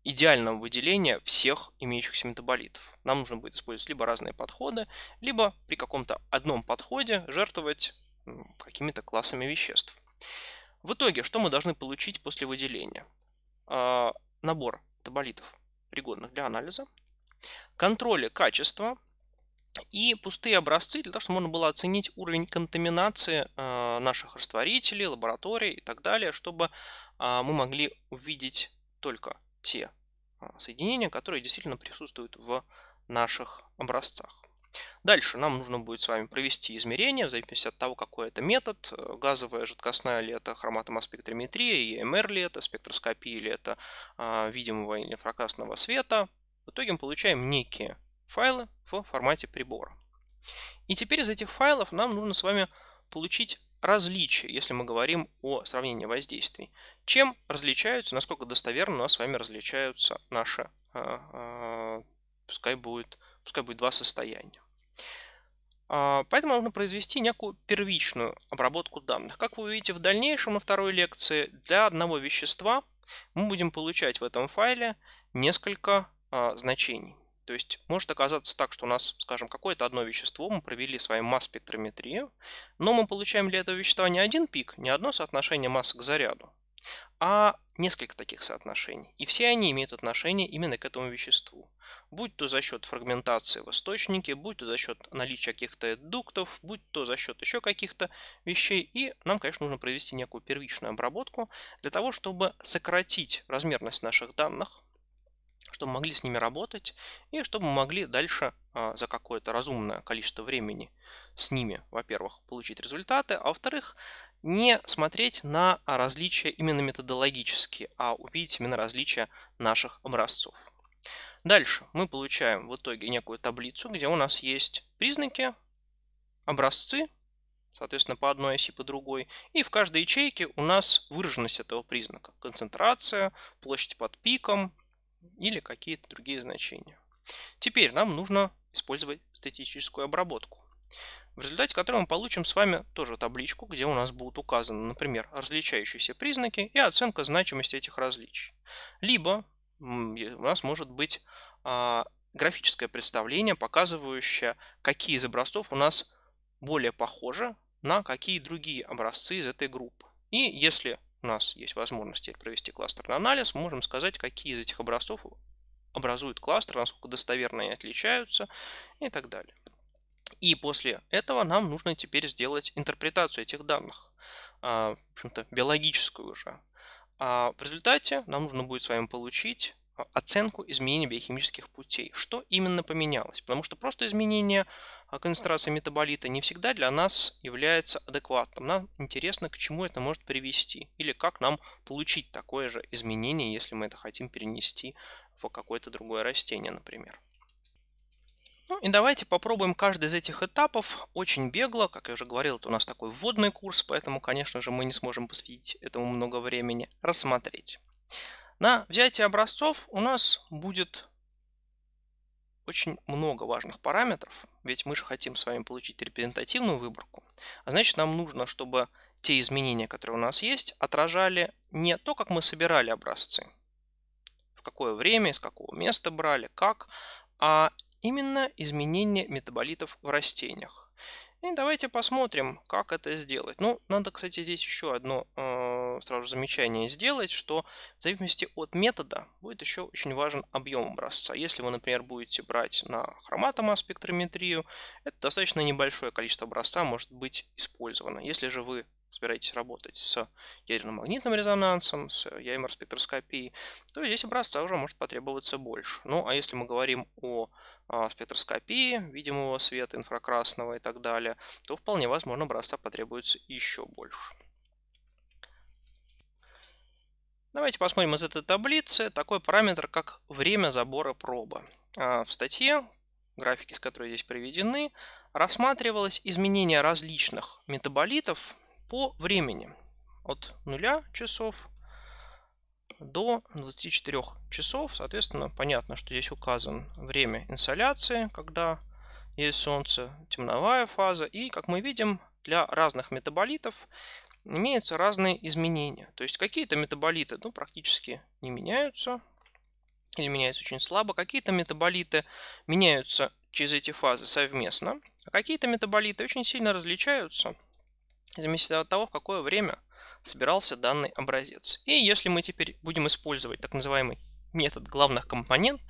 идеального выделения всех имеющихся метаболитов. Нам нужно будет использовать либо разные подходы, либо при каком-то одном подходе жертвовать какими-то классами веществ. В итоге, что мы должны получить после выделения? А, набор метаболитов, пригодных для анализа, контроля качества и пустые образцы для того, чтобы можно было оценить уровень контаминации э, наших растворителей, лабораторий и так далее, чтобы а, мы могли увидеть только те а, соединения, которые действительно присутствуют в наших образцах. Дальше нам нужно будет с вами провести измерение, в зависимости от того, какой это метод, э, газовая, жидкостная ли это хромато-спектрометрия ЕМР ли это, спектроскопия или это а, видимого или инфракрасного света. В итоге мы получаем некие файлы в формате прибора. И теперь из этих файлов нам нужно с вами получить различия, если мы говорим о сравнении воздействий. Чем различаются, насколько достоверно у нас с вами различаются наши, а, а, пускай будет, пускай будет два состояния. А, поэтому нужно произвести некую первичную обработку данных. Как вы увидите в дальнейшем на второй лекции, для одного вещества мы будем получать в этом файле несколько значений. То есть может оказаться так, что у нас, скажем, какое-то одно вещество, мы провели с вами масс-спектрометрию, но мы получаем для этого вещества не один пик, не одно соотношение масс к заряду, а несколько таких соотношений. И все они имеют отношение именно к этому веществу. Будь то за счет фрагментации в источнике, будь то за счет наличия каких-то дуктов, будь то за счет еще каких-то вещей. И нам, конечно, нужно провести некую первичную обработку для того, чтобы сократить размерность наших данных, чтобы могли с ними работать и чтобы могли дальше а, за какое-то разумное количество времени с ними, во-первых, получить результаты, а во-вторых, не смотреть на различия именно методологические, а увидеть именно различия наших образцов. Дальше мы получаем в итоге некую таблицу, где у нас есть признаки, образцы, соответственно, по одной оси, по другой. И в каждой ячейке у нас выраженность этого признака. Концентрация, площадь под пиком, или какие-то другие значения. Теперь нам нужно использовать статистическую обработку, в результате которой мы получим с вами тоже табличку, где у нас будут указаны, например, различающиеся признаки и оценка значимости этих различий. Либо у нас может быть а, графическое представление, показывающее, какие из образцов у нас более похожи на какие другие образцы из этой группы. И если у нас есть возможность теперь провести кластерный анализ, мы можем сказать, какие из этих образцов образуют кластер, насколько достоверно они отличаются и так далее. И после этого нам нужно теперь сделать интерпретацию этих данных, а, в общем-то, биологическую уже. А в результате нам нужно будет с вами получить Э, оценку изменений биохимических путей. Что именно поменялось? Потому что просто изменение э, концентрации метаболита не всегда для нас является адекватным. Нам интересно, к чему это может привести или как нам получить такое же изменение, если мы это хотим перенести в какое-то другое растение, например. Ну и давайте попробуем каждый из этих этапов очень бегло. Как я уже говорил, это у нас такой вводный курс, поэтому, конечно же, мы не сможем посвятить этому много времени. Рассмотреть. На взятие образцов у нас будет очень много важных параметров, ведь мы же хотим с вами получить репрезентативную выборку. А значит, нам нужно, чтобы те изменения, которые у нас есть, отражали не то, как мы собирали образцы, в какое время, из какого места брали, как, а именно изменения метаболитов в растениях. И давайте посмотрим, как это сделать. Ну, надо, кстати, здесь еще одно э, сразу замечание сделать, что в зависимости от метода будет еще очень важен объем образца. Если вы, например, будете брать на хроматомасс-спектрометрию, это достаточно небольшое количество образца может быть использовано. Если же вы собираетесь работать с ядерным магнитным резонансом, с ядерной спектроскопией, то здесь образца уже может потребоваться больше. Ну, а если мы говорим о а, спектроскопии видимого света, инфракрасного и так далее, то вполне возможно образца потребуется еще больше. Давайте посмотрим из этой таблицы такой параметр, как время забора пробы. А, в статье, графики, с которой здесь приведены, рассматривалось изменение различных метаболитов по времени от 0 часов до 24 часов. Соответственно, понятно, что здесь указан время инсоляции, когда есть солнце, темновая фаза. И, как мы видим, для разных метаболитов имеются разные изменения. То есть какие-то метаболиты ну, практически не меняются или меняются очень слабо. Какие-то метаболиты меняются через эти фазы совместно, а какие-то метаболиты очень сильно различаются в зависимости от того, в какое время – собирался данный образец. И если мы теперь будем использовать так называемый метод главных компонент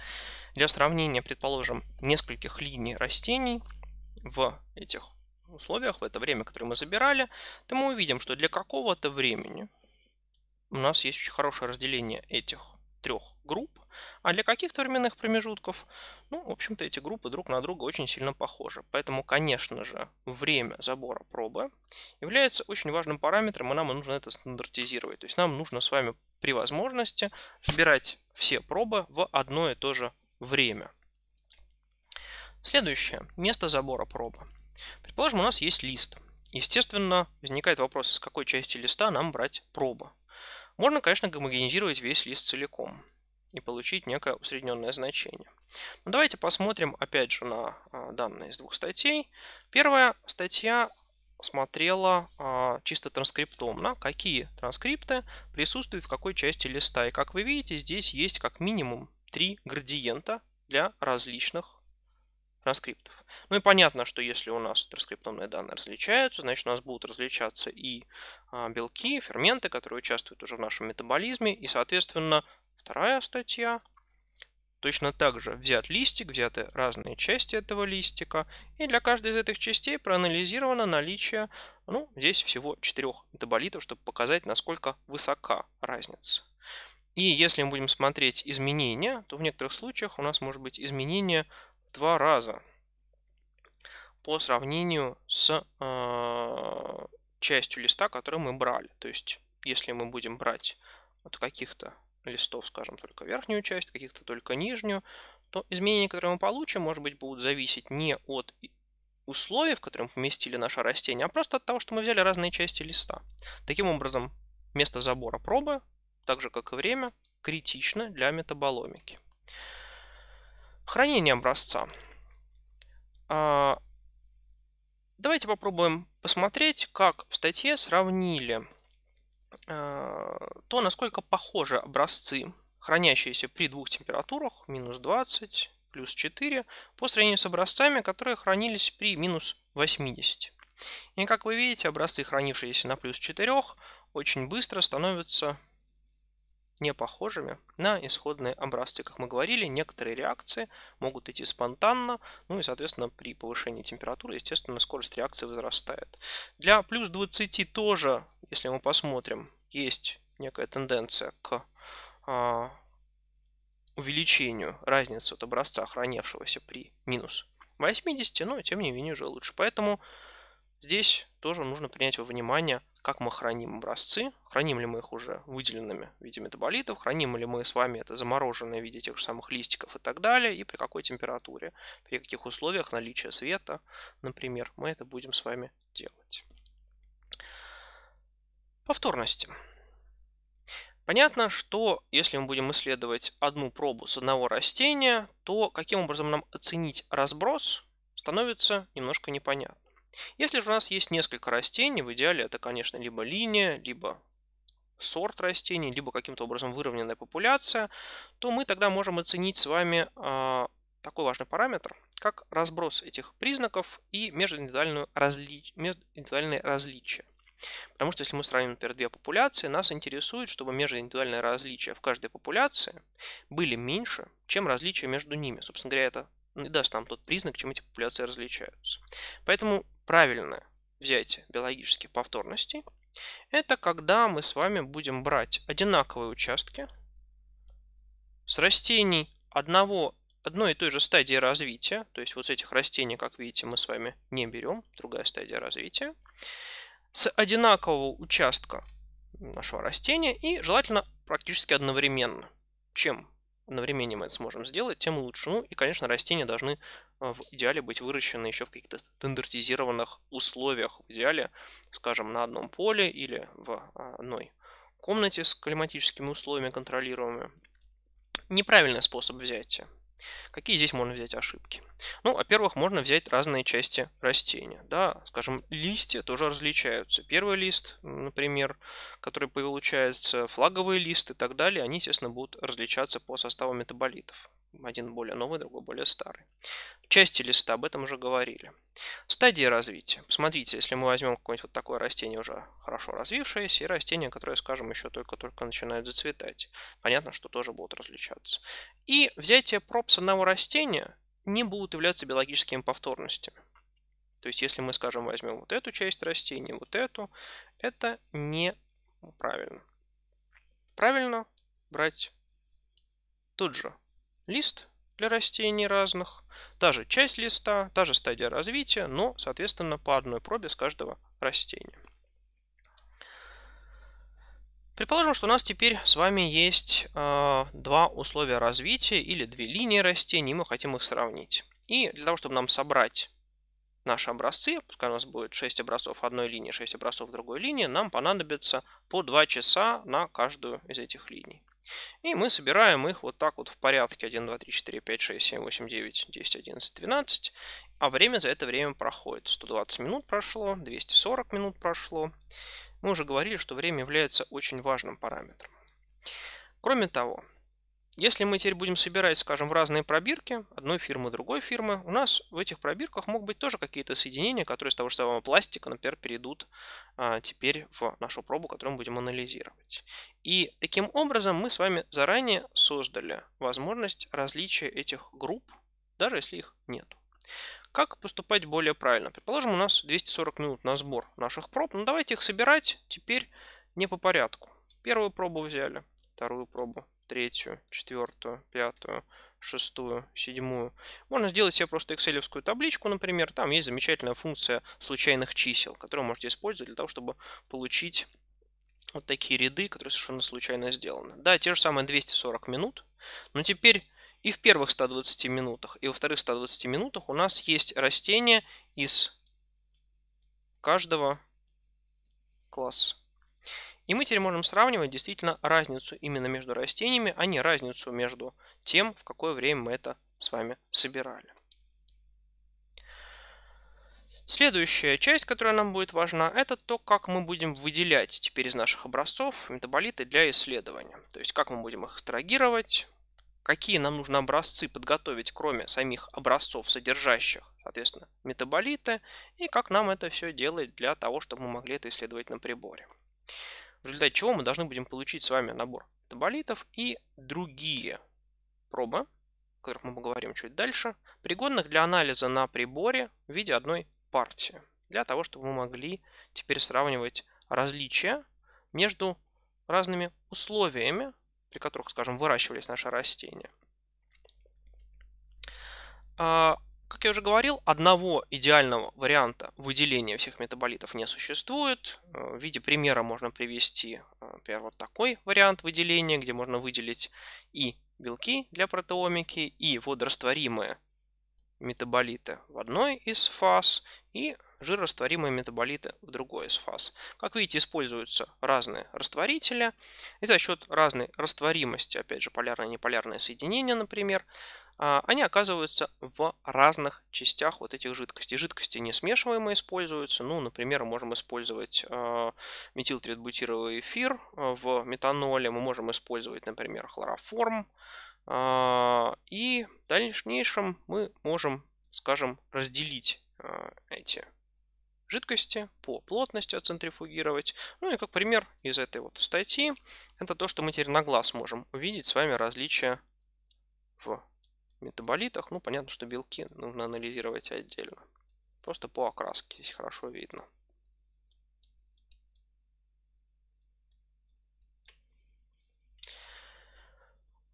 для сравнения, предположим, нескольких линий растений в этих условиях, в это время, которое мы забирали, то мы увидим, что для какого-то времени у нас есть очень хорошее разделение этих трех групп, а для каких-то временных промежутков, ну, в общем-то, эти группы друг на друга очень сильно похожи. Поэтому, конечно же, время забора пробы является очень важным параметром, и нам нужно это стандартизировать. То есть нам нужно с вами при возможности собирать все пробы в одно и то же время. Следующее. Место забора пробы. Предположим, у нас есть лист. Естественно, возникает вопрос, из какой части листа нам брать пробу. Можно, конечно, гомогенизировать весь лист целиком и получить некое усредненное значение. Но ну, давайте посмотрим опять же на а, данные из двух статей. Первая статья смотрела а, чисто транскриптомно, какие транскрипты присутствуют в какой части листа. И как вы видите, здесь есть как минимум три градиента для различных транскриптов. Ну и понятно, что если у нас транскриптомные данные различаются, значит у нас будут различаться и а, белки, ферменты, которые участвуют уже в нашем метаболизме, и, соответственно, Вторая статья. Точно так же взят листик, взяты разные части этого листика, и для каждой из этих частей проанализировано наличие, ну, здесь всего 4 метаболитов, чтобы показать, насколько высока разница. И если мы будем смотреть изменения, то в некоторых случаях у нас может быть изменение в два раза по сравнению с э, частью листа, которую мы брали. То есть, если мы будем брать от каких-то листов, скажем, только верхнюю часть, каких-то только нижнюю, то изменения, которые мы получим, может быть, будут зависеть не от условий, в которых мы поместили наше растение, а просто от того, что мы взяли разные части листа. Таким образом, место забора пробы, так же как и время, критично для метаболомики. Хранение образца. А, давайте попробуем посмотреть, как в статье сравнили Э, то, насколько похожи образцы, хранящиеся при двух температурах, минус 20, плюс 4, по сравнению с образцами, которые хранились при минус 80. И как вы видите, образцы, хранившиеся на плюс 4, очень быстро становятся не похожими на исходные образцы. Как мы говорили, некоторые реакции могут идти спонтанно, ну и, соответственно, при повышении температуры, естественно, скорость реакции возрастает. Для плюс 20 тоже, если мы посмотрим, есть некая тенденция к а, увеличению разницы от образца, хранившегося при минус 80, но тем не менее уже лучше. Поэтому Здесь тоже нужно принять во внимание, как мы храним образцы, храним ли мы их уже выделенными в виде метаболитов, храним ли мы с вами это замороженное в виде тех же самых листиков и так далее, и при какой температуре, при каких условиях наличия света, например, мы это будем с вами делать. Повторности. Понятно, что если мы будем исследовать одну пробу с одного растения, то каким образом нам оценить разброс становится немножко непонятно. Если же у нас есть несколько растений, в идеале это, конечно, либо линия, либо сорт растений, либо каким-то образом выровненная популяция, то мы тогда можем оценить с вами а, такой важный параметр, как разброс этих признаков и межиндивидуальную разли... межиндивидуальные различия. Потому что если мы сравним, например, две популяции, нас интересует, чтобы межиндивидуальные различия в каждой популяции были меньше, чем различия между ними. Собственно говоря, это даст нам тот признак, чем эти популяции различаются. Поэтому правильное взятие биологические повторности. это когда мы с вами будем брать одинаковые участки с растений одного, одной и той же стадии развития, то есть вот с этих растений, как видите, мы с вами не берем, другая стадия развития, с одинакового участка нашего растения и желательно практически одновременно. Чем одновременно мы это сможем сделать, тем лучше. Ну и, конечно, растения должны э, в идеале быть выращены еще в каких-то стандартизированных условиях. В идеале, скажем, на одном поле или в а, одной комнате с климатическими условиями контролируемыми. Неправильный способ взятия. Какие здесь можно взять ошибки? Ну, во-первых, можно взять разные части растения. Да, скажем, листья тоже различаются. Первый лист, например, который получается, флаговые листы и так далее, они, естественно, будут различаться по составу метаболитов. Один более новый, другой более старый. Части листа, об этом уже говорили. Стадии развития. Посмотрите, если мы возьмем какое-нибудь вот такое растение, уже хорошо развившееся, и растение, которое, скажем, еще только-только начинает зацветать. Понятно, что тоже будут различаться. И взятие проб с одного растения не будут являться биологическими повторностями. То есть, если мы, скажем, возьмем вот эту часть растения, вот эту, это неправильно. Правильно брать тут же лист для растений разных, та же часть листа, та же стадия развития, но, соответственно, по одной пробе с каждого растения. Предположим, что у нас теперь с вами есть э, два условия развития или две линии растений, и мы хотим их сравнить. И для того, чтобы нам собрать наши образцы, пускай у нас будет 6 образцов одной линии, 6 образцов другой линии, нам понадобится по 2 часа на каждую из этих линий. И мы собираем их вот так вот в порядке 1, 2, 3, 4, 5, 6, 7, 8, 9, 10, 11, 12. А время за это время проходит. 120 минут прошло, 240 минут прошло. Мы уже говорили, что время является очень важным параметром. Кроме того, если мы теперь будем собирать, скажем, в разные пробирки одной фирмы, другой фирмы, у нас в этих пробирках могут быть тоже какие-то соединения, которые из того же самого пластика, например, перейдут а, теперь в нашу пробу, которую мы будем анализировать. И таким образом мы с вами заранее создали возможность различия этих групп, даже если их нет. Как поступать более правильно? Предположим, у нас 240 минут на сбор наших проб. Ну, давайте их собирать теперь не по порядку. Первую пробу взяли, вторую пробу, третью, четвертую, пятую, шестую, седьмую. Можно сделать себе просто экселевскую табличку, например. Там есть замечательная функция случайных чисел, которую можете использовать для того, чтобы получить вот такие ряды, которые совершенно случайно сделаны. Да, те же самые 240 минут. Но теперь и в первых 120 минутах, и во вторых 120 минутах у нас есть растение из каждого класса. И мы теперь можем сравнивать действительно разницу именно между растениями, а не разницу между тем, в какое время мы это с вами собирали. Следующая часть, которая нам будет важна, это то, как мы будем выделять теперь из наших образцов метаболиты для исследования. То есть как мы будем их экстрагировать, какие нам нужно образцы подготовить, кроме самих образцов, содержащих, соответственно, метаболиты, и как нам это все делать для того, чтобы мы могли это исследовать на приборе в результате чего мы должны будем получить с вами набор таболитов и другие пробы, о которых мы поговорим чуть дальше, пригодных для анализа на приборе в виде одной партии, для того, чтобы мы могли теперь сравнивать различия между разными условиями, при которых, скажем, выращивались наши растения. А, как я уже говорил, одного идеального варианта выделения всех метаболитов не существует. Э, в виде примера можно привести, э, например, вот такой вариант выделения, где можно выделить и белки для протеомики, и водорастворимые метаболиты в одной из фаз, и жирорастворимые метаболиты в другой из фаз. Как видите, используются разные растворители, и за счет разной растворимости, опять же, полярные и неполярные соединения, например, а, они оказываются в разных частях вот этих жидкостей. Жидкости несмешиваемые используются. Ну, например, можем использовать а, метилтретбутировый эфир а, в метаноле. Мы можем использовать, например, хлороформ. И в дальнейшем мы можем, скажем, разделить эти жидкости по плотности отцентрифугировать. Ну и как пример из этой вот статьи, это то, что мы теперь на глаз можем увидеть с вами различия в метаболитах, ну, понятно, что белки нужно анализировать отдельно. Просто по окраске здесь хорошо видно.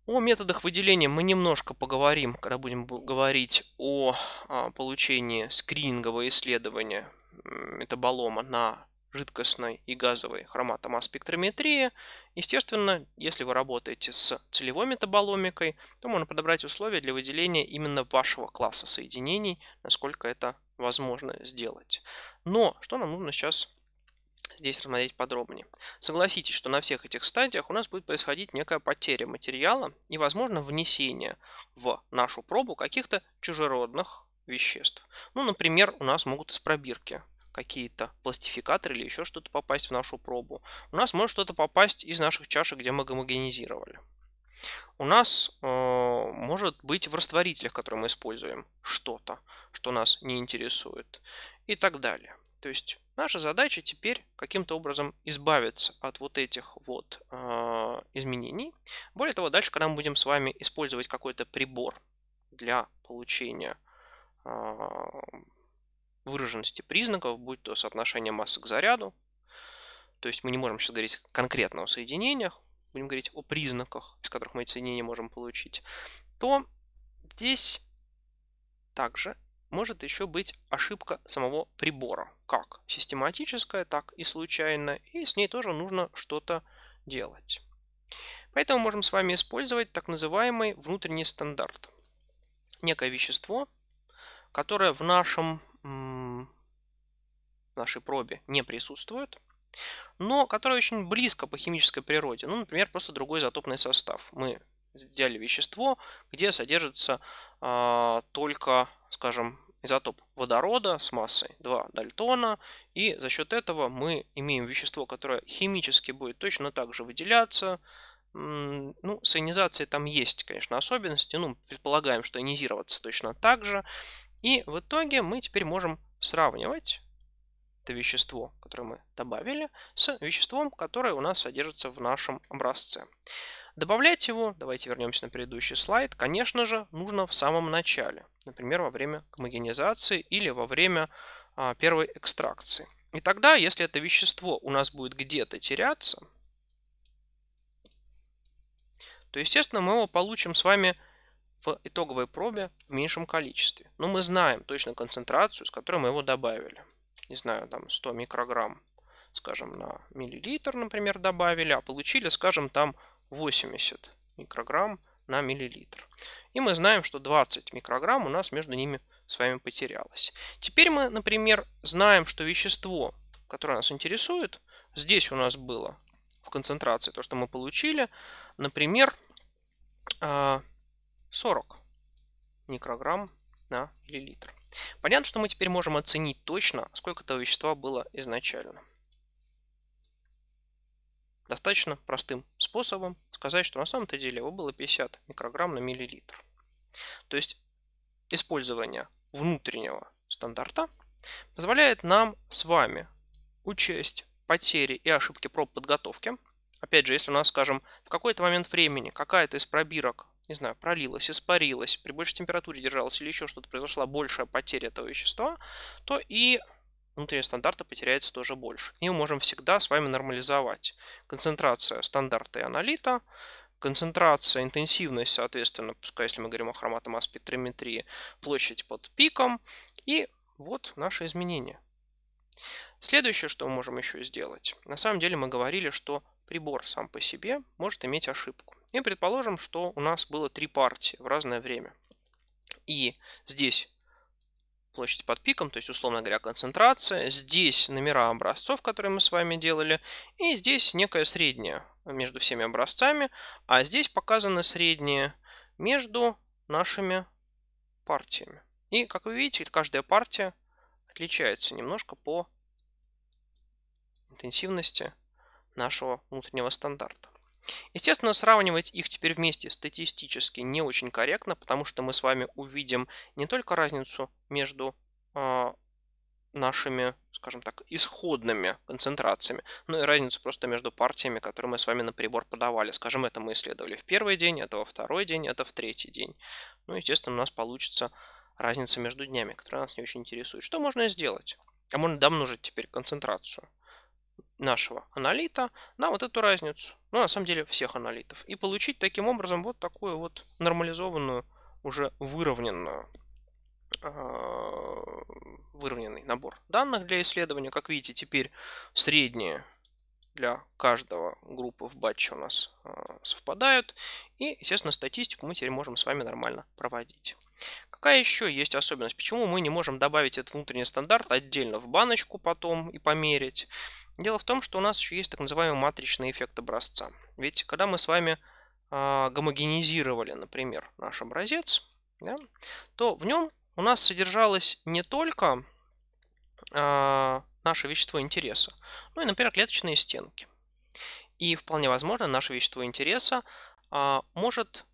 О методах выделения мы немножко поговорим, когда будем говорить о а, получении скринингового исследования метаболома на жидкостной и газовой хроматомасс-спектрометрии. Естественно, если вы работаете с целевой метаболомикой, то можно подобрать условия для выделения именно вашего класса соединений, насколько это возможно сделать. Но что нам нужно сейчас здесь рассмотреть подробнее. Согласитесь, что на всех этих стадиях у нас будет происходить некая потеря материала и, возможно, внесение в нашу пробу каких-то чужеродных веществ. Ну, например, у нас могут из пробирки какие-то пластификаторы или еще что-то попасть в нашу пробу. У нас может что-то попасть из наших чашек, где мы гомогенизировали. У нас э, может быть в растворителях, которые мы используем, что-то, что нас не интересует и так далее. То есть наша задача теперь каким-то образом избавиться от вот этих вот э, изменений. Более того, дальше, когда мы будем с вами использовать какой-то прибор для получения э, выраженности признаков, будь то соотношение массы к заряду, то есть мы не можем сейчас говорить конкретно о соединениях, будем говорить о признаках, из которых мы эти соединения можем получить, то здесь также может еще быть ошибка самого прибора, как систематическая, так и случайная, и с ней тоже нужно что-то делать. Поэтому можем с вами использовать так называемый внутренний стандарт. Некое вещество, которое в нашем нашей пробе не присутствуют, но которые очень близко по химической природе. Ну, например, просто другой изотопный состав. Мы взяли вещество, где содержится э, только, скажем, изотоп водорода с массой 2 дальтона, и за счет этого мы имеем вещество, которое химически будет точно так же выделяться. Ну, с ионизацией там есть, конечно, особенности, ну, предполагаем, что ионизироваться точно так же. И в итоге мы теперь можем сравнивать это вещество, которое мы добавили, с веществом, которое у нас содержится в нашем образце. Добавлять его, давайте вернемся на предыдущий слайд, конечно же, нужно в самом начале, например, во время гомогенизации или во время а, первой экстракции. И тогда, если это вещество у нас будет где-то теряться, то, естественно, мы его получим с вами в итоговой пробе в меньшем количестве. Но мы знаем точно концентрацию, с которой мы его добавили не знаю, там 100 микрограмм, скажем, на миллилитр, например, добавили, а получили, скажем, там 80 микрограмм на миллилитр. И мы знаем, что 20 микрограмм у нас между ними с вами потерялось. Теперь мы, например, знаем, что вещество, которое нас интересует, здесь у нас было в концентрации, то, что мы получили, например, 40 а, микрограмм на миллилитр. Понятно, что мы теперь можем оценить точно, сколько этого вещества было изначально. Достаточно простым способом сказать, что на самом-то деле его было 50 микрограмм на миллилитр. То есть использование внутреннего стандарта позволяет нам с вами учесть потери и ошибки проб подготовки. Опять же, если у нас, скажем, в какой-то момент времени какая-то из пробирок не знаю, пролилась, испарилась, при большей температуре держалась или еще что-то, произошла большая потеря этого вещества, то и внутренние стандарты потеряется тоже больше. И мы можем всегда с вами нормализовать. Концентрация стандарта и аналита, концентрация, интенсивность, соответственно, пускай если мы говорим о хроматомасс спектрометрии, площадь под пиком, и вот наши изменения. Следующее, что мы можем еще сделать. На самом деле мы говорили, что прибор сам по себе может иметь ошибку. И предположим, что у нас было три партии в разное время. И здесь площадь под пиком, то есть, условно говоря, концентрация. Здесь номера образцов, которые мы с вами делали. И здесь некая средняя между всеми образцами. А здесь показаны средние между нашими партиями. И, как вы видите, каждая партия отличается немножко по интенсивности нашего внутреннего стандарта. Естественно, сравнивать их теперь вместе статистически не очень корректно, потому что мы с вами увидим не только разницу между э, нашими, скажем так, исходными концентрациями, но и разницу просто между партиями, которые мы с вами на прибор подавали. Скажем, это мы исследовали в первый день, это во второй день, это в третий день. Ну, естественно, у нас получится разница между днями, которая нас не очень интересует. Что можно сделать? А можно домножить теперь концентрацию нашего аналита на вот эту разницу, ну на самом деле всех аналитов, и получить таким образом вот такую вот нормализованную, уже выровненную а, выровненный набор данных для исследования. Как видите, теперь средние для каждого группы в батче у нас а, совпадают. И, естественно, статистику мы теперь можем с вами нормально проводить. Какая еще есть особенность? Почему мы не можем добавить этот внутренний стандарт отдельно в баночку потом и померить? Дело в том, что у нас еще есть так называемый матричный эффект образца. Ведь когда мы с вами э, гомогенизировали, например, наш образец, да, то в нем у нас содержалось не только э, наше вещество интереса, ну и, например, клеточные стенки. И вполне возможно, наше вещество интереса а, может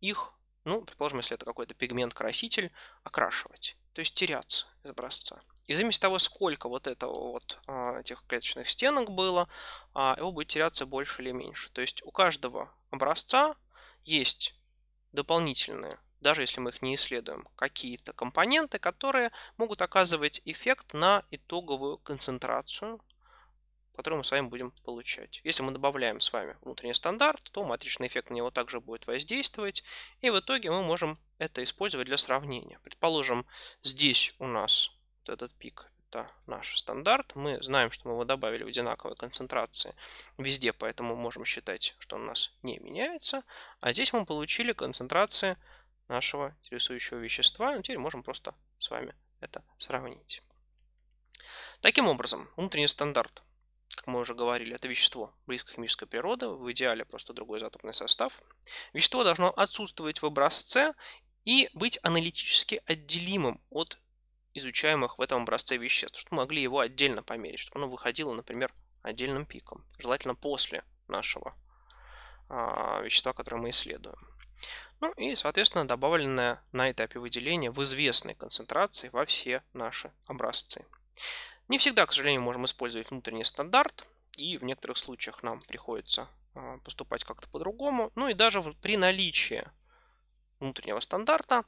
их ну, предположим, если это какой-то пигмент-краситель, окрашивать, то есть теряться из образца. И в зависимости от того, сколько вот этого вот а, этих клеточных стенок было, а, его будет теряться больше или меньше. То есть у каждого образца есть дополнительные, даже если мы их не исследуем, какие-то компоненты, которые могут оказывать эффект на итоговую концентрацию который мы с вами будем получать. Если мы добавляем с вами внутренний стандарт, то матричный эффект на него также будет воздействовать. И в итоге мы можем это использовать для сравнения. Предположим, здесь у нас вот этот пик это наш стандарт. Мы знаем, что мы его добавили в одинаковой концентрации везде, поэтому можем считать, что он у нас не меняется. А здесь мы получили концентрации нашего интересующего вещества. и ну, теперь можем просто с вами это сравнить. Таким образом, внутренний стандарт как мы уже говорили, это вещество близко химической природы, в идеале просто другой изотопный состав. Вещество должно отсутствовать в образце и быть аналитически отделимым от изучаемых в этом образце веществ, чтобы мы могли его отдельно померить, чтобы оно выходило, например, отдельным пиком, желательно после нашего а, вещества, которое мы исследуем. Ну и, соответственно, добавленное на этапе выделения в известной концентрации во все наши образцы. Не всегда, к сожалению, можем использовать внутренний стандарт, и в некоторых случаях нам приходится а, поступать как-то по-другому. Ну и даже при наличии внутреннего стандарта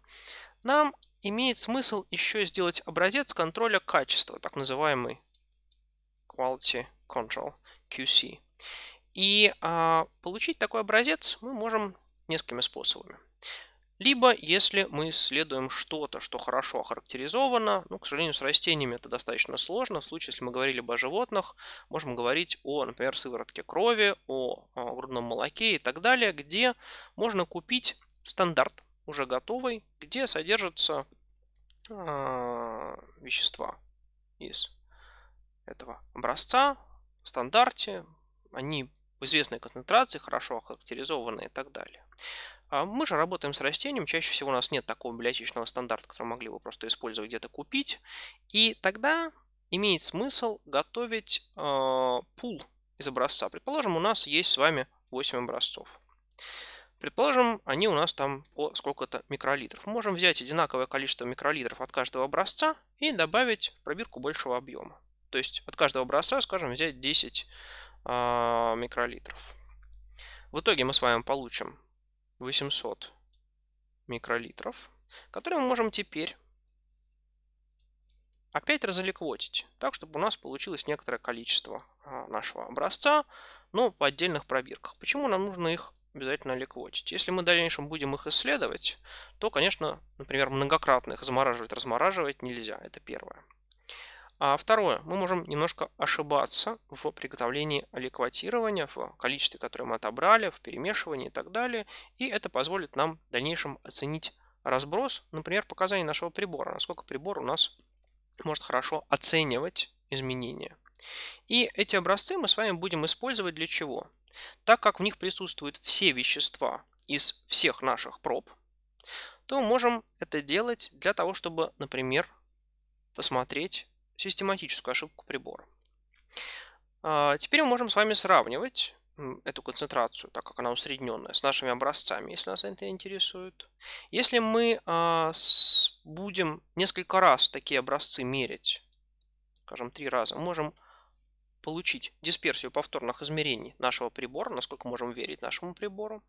нам имеет смысл еще сделать образец контроля качества, так называемый Quality Control QC. И а, получить такой образец мы можем несколькими способами. Либо, если мы исследуем что-то, что хорошо охарактеризовано, ну, к сожалению, с растениями это достаточно сложно. В случае, если мы говорили бы о животных, можем говорить о, например, сыворотке крови, о, о а, грудном молоке и так далее, где можно купить стандарт уже готовый, где содержатся э, вещества из этого образца в стандарте. Они в известной концентрации, хорошо охарактеризованы и так далее. А мы же работаем с растением, чаще всего у нас нет такого библиотечного стандарта, который могли бы просто использовать где-то купить. И тогда имеет смысл готовить э, пул из образца. Предположим, у нас есть с вами 8 образцов. Предположим, они у нас там по сколько-то микролитров. Мы можем взять одинаковое количество микролитров от каждого образца и добавить пробирку большего объема. То есть от каждого образца, скажем, взять 10 э, а, микролитров. В итоге мы с вами получим 800 микролитров, которые мы можем теперь опять разоликвотить, так, чтобы у нас получилось некоторое количество а, нашего образца, но ну, в отдельных пробирках. Почему нам нужно их обязательно ликвотить? Если мы в дальнейшем будем их исследовать, то, конечно, например, многократно их замораживать, размораживать нельзя. Это первое. А второе, мы можем немножко ошибаться в приготовлении ликватирования, в количестве, которое мы отобрали, в перемешивании и так далее. И это позволит нам в дальнейшем оценить разброс, например, показаний нашего прибора, насколько прибор у нас может хорошо оценивать изменения. И эти образцы мы с вами будем использовать для чего? Так как в них присутствуют все вещества из всех наших проб, то можем это делать для того, чтобы, например, посмотреть, систематическую ошибку прибора. А, теперь мы можем с вами сравнивать эту концентрацию, так как она усредненная, с нашими образцами, если нас это интересует. Если мы а, будем несколько раз такие образцы мерить, скажем, три раза, мы можем получить дисперсию повторных измерений нашего прибора, насколько можем верить нашему прибору.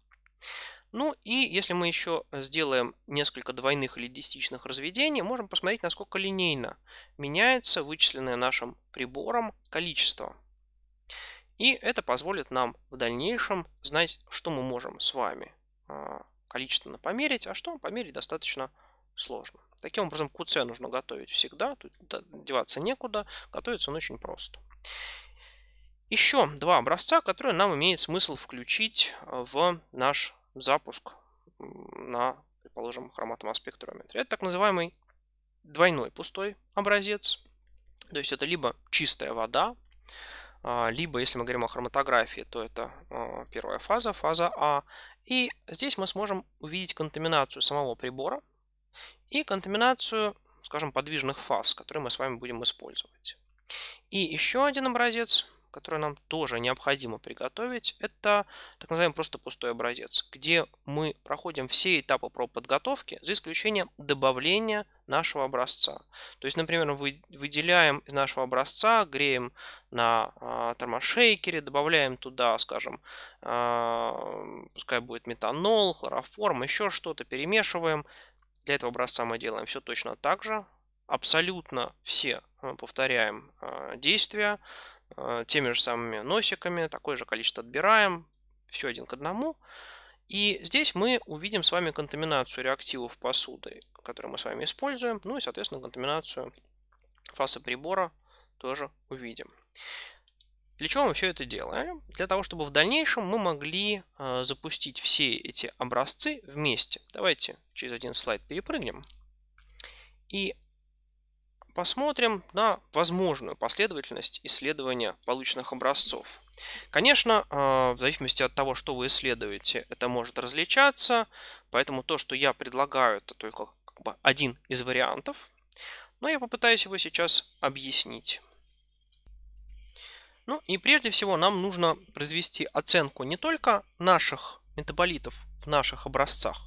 Ну и если мы еще э, сделаем несколько двойных или десятичных разведений, можем посмотреть, насколько линейно меняется вычисленное нашим прибором количество. И это позволит нам в дальнейшем знать, что мы можем с вами а, количественно померить, а что померить достаточно сложно. Таким образом, QC нужно готовить всегда, тут деваться некуда, готовится он очень просто. Еще два образца, которые нам имеет смысл включить э, в наш запуск на, предположим, хроматом аспектрометре. Это так называемый двойной пустой образец. То есть это либо чистая вода, а, либо, если мы говорим о хроматографии, то это а, первая фаза, фаза А. И здесь мы сможем увидеть контаминацию самого прибора и контаминацию, скажем, подвижных фаз, которые мы с вами будем использовать. И еще один образец которое нам тоже необходимо приготовить, это так называемый просто пустой образец, где мы проходим все этапы проб подготовки за исключением добавления нашего образца. То есть, например, вы выделяем из нашего образца, греем на э, термошейкере, добавляем туда, скажем, э, пускай будет метанол, хлороформ, еще что-то, перемешиваем. Для этого образца мы делаем все точно так же. Абсолютно все э, повторяем э, действия Э, теми же самыми носиками, такое же количество отбираем, все один к одному. И здесь мы увидим с вами контаминацию реактивов посуды, которые мы с вами используем, ну и, соответственно, контаминацию фаса прибора тоже увидим. Для чего мы все это делаем? Для того, чтобы в дальнейшем мы могли э, запустить все эти образцы вместе. Давайте через один слайд перепрыгнем. И посмотрим на возможную последовательность исследования полученных образцов. Конечно, э, в зависимости от того, что вы исследуете, это может различаться, поэтому то, что я предлагаю, это только как бы один из вариантов, но я попытаюсь его сейчас объяснить. Ну и прежде всего нам нужно произвести оценку не только наших метаболитов в наших образцах,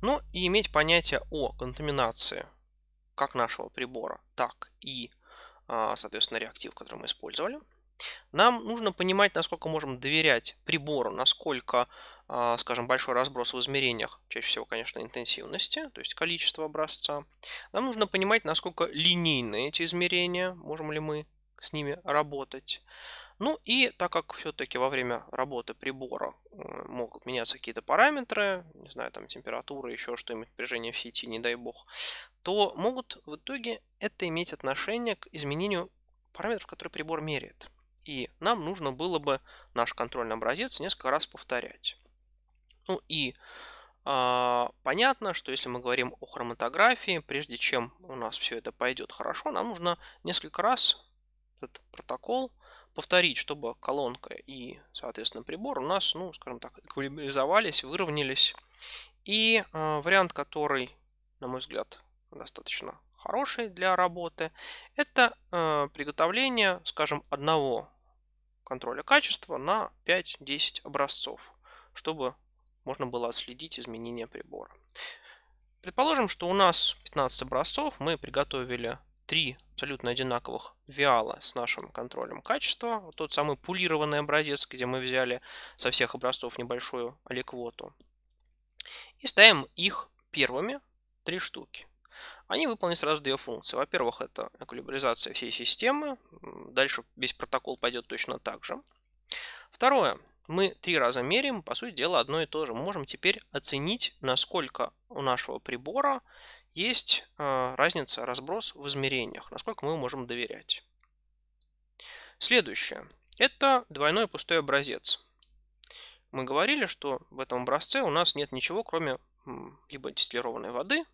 но и иметь понятие о контаминации – как нашего прибора, так и, а, соответственно, реактив, который мы использовали. Нам нужно понимать, насколько можем доверять прибору, насколько, а, скажем, большой разброс в измерениях, чаще всего, конечно, интенсивности, то есть количество образца. Нам нужно понимать, насколько линейны эти измерения, можем ли мы с ними работать. Ну и так как все-таки во время работы прибора э, могут меняться какие-то параметры, не знаю, там температура, еще что-нибудь, напряжение в сети, не дай бог, то могут в итоге это иметь отношение к изменению параметров, которые прибор меряет. И нам нужно было бы наш контрольный образец несколько раз повторять. Ну и э, понятно, что если мы говорим о хроматографии, прежде чем у нас все это пойдет хорошо, нам нужно несколько раз этот протокол повторить, чтобы колонка и, соответственно, прибор у нас, ну, скажем так, эквализовались, выровнялись. И э, вариант, который, на мой взгляд, достаточно хорошей для работы, это э, приготовление, скажем, одного контроля качества на 5-10 образцов, чтобы можно было отследить изменения прибора. Предположим, что у нас 15 образцов, мы приготовили 3 абсолютно одинаковых виала с нашим контролем качества, тот самый пулированный образец, где мы взяли со всех образцов небольшую ликвоту, и ставим их первыми 3 штуки они выполнят сразу две функции. Во-первых, это эквилибризация всей системы. Дальше весь протокол пойдет точно так же. Второе. Мы три раза меряем, по сути дела, одно и то же. Мы можем теперь оценить, насколько у нашего прибора есть а, разница, разброс в измерениях, насколько мы можем доверять. Следующее. Это двойной пустой образец. Мы говорили, что в этом образце у нас нет ничего, кроме либо дистиллированной воды,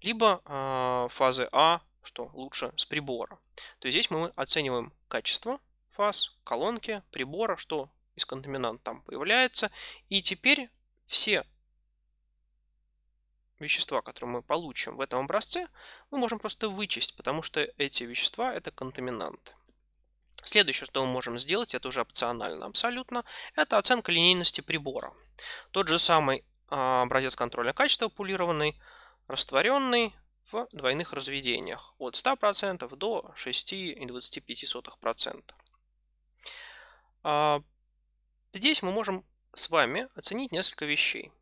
либо э, фазы А, что лучше, с прибора. То есть здесь мы оцениваем качество фаз, колонки, прибора, что из контаминанта там появляется. И теперь все вещества, которые мы получим в этом образце, мы можем просто вычесть, потому что эти вещества это контаминанты. Следующее, что мы можем сделать, это уже опционально абсолютно, это оценка линейности прибора. Тот же самый а, образец контроля качества полированный растворенный в двойных разведениях от 100% до 6,25%. А, здесь мы можем с вами оценить несколько вещей.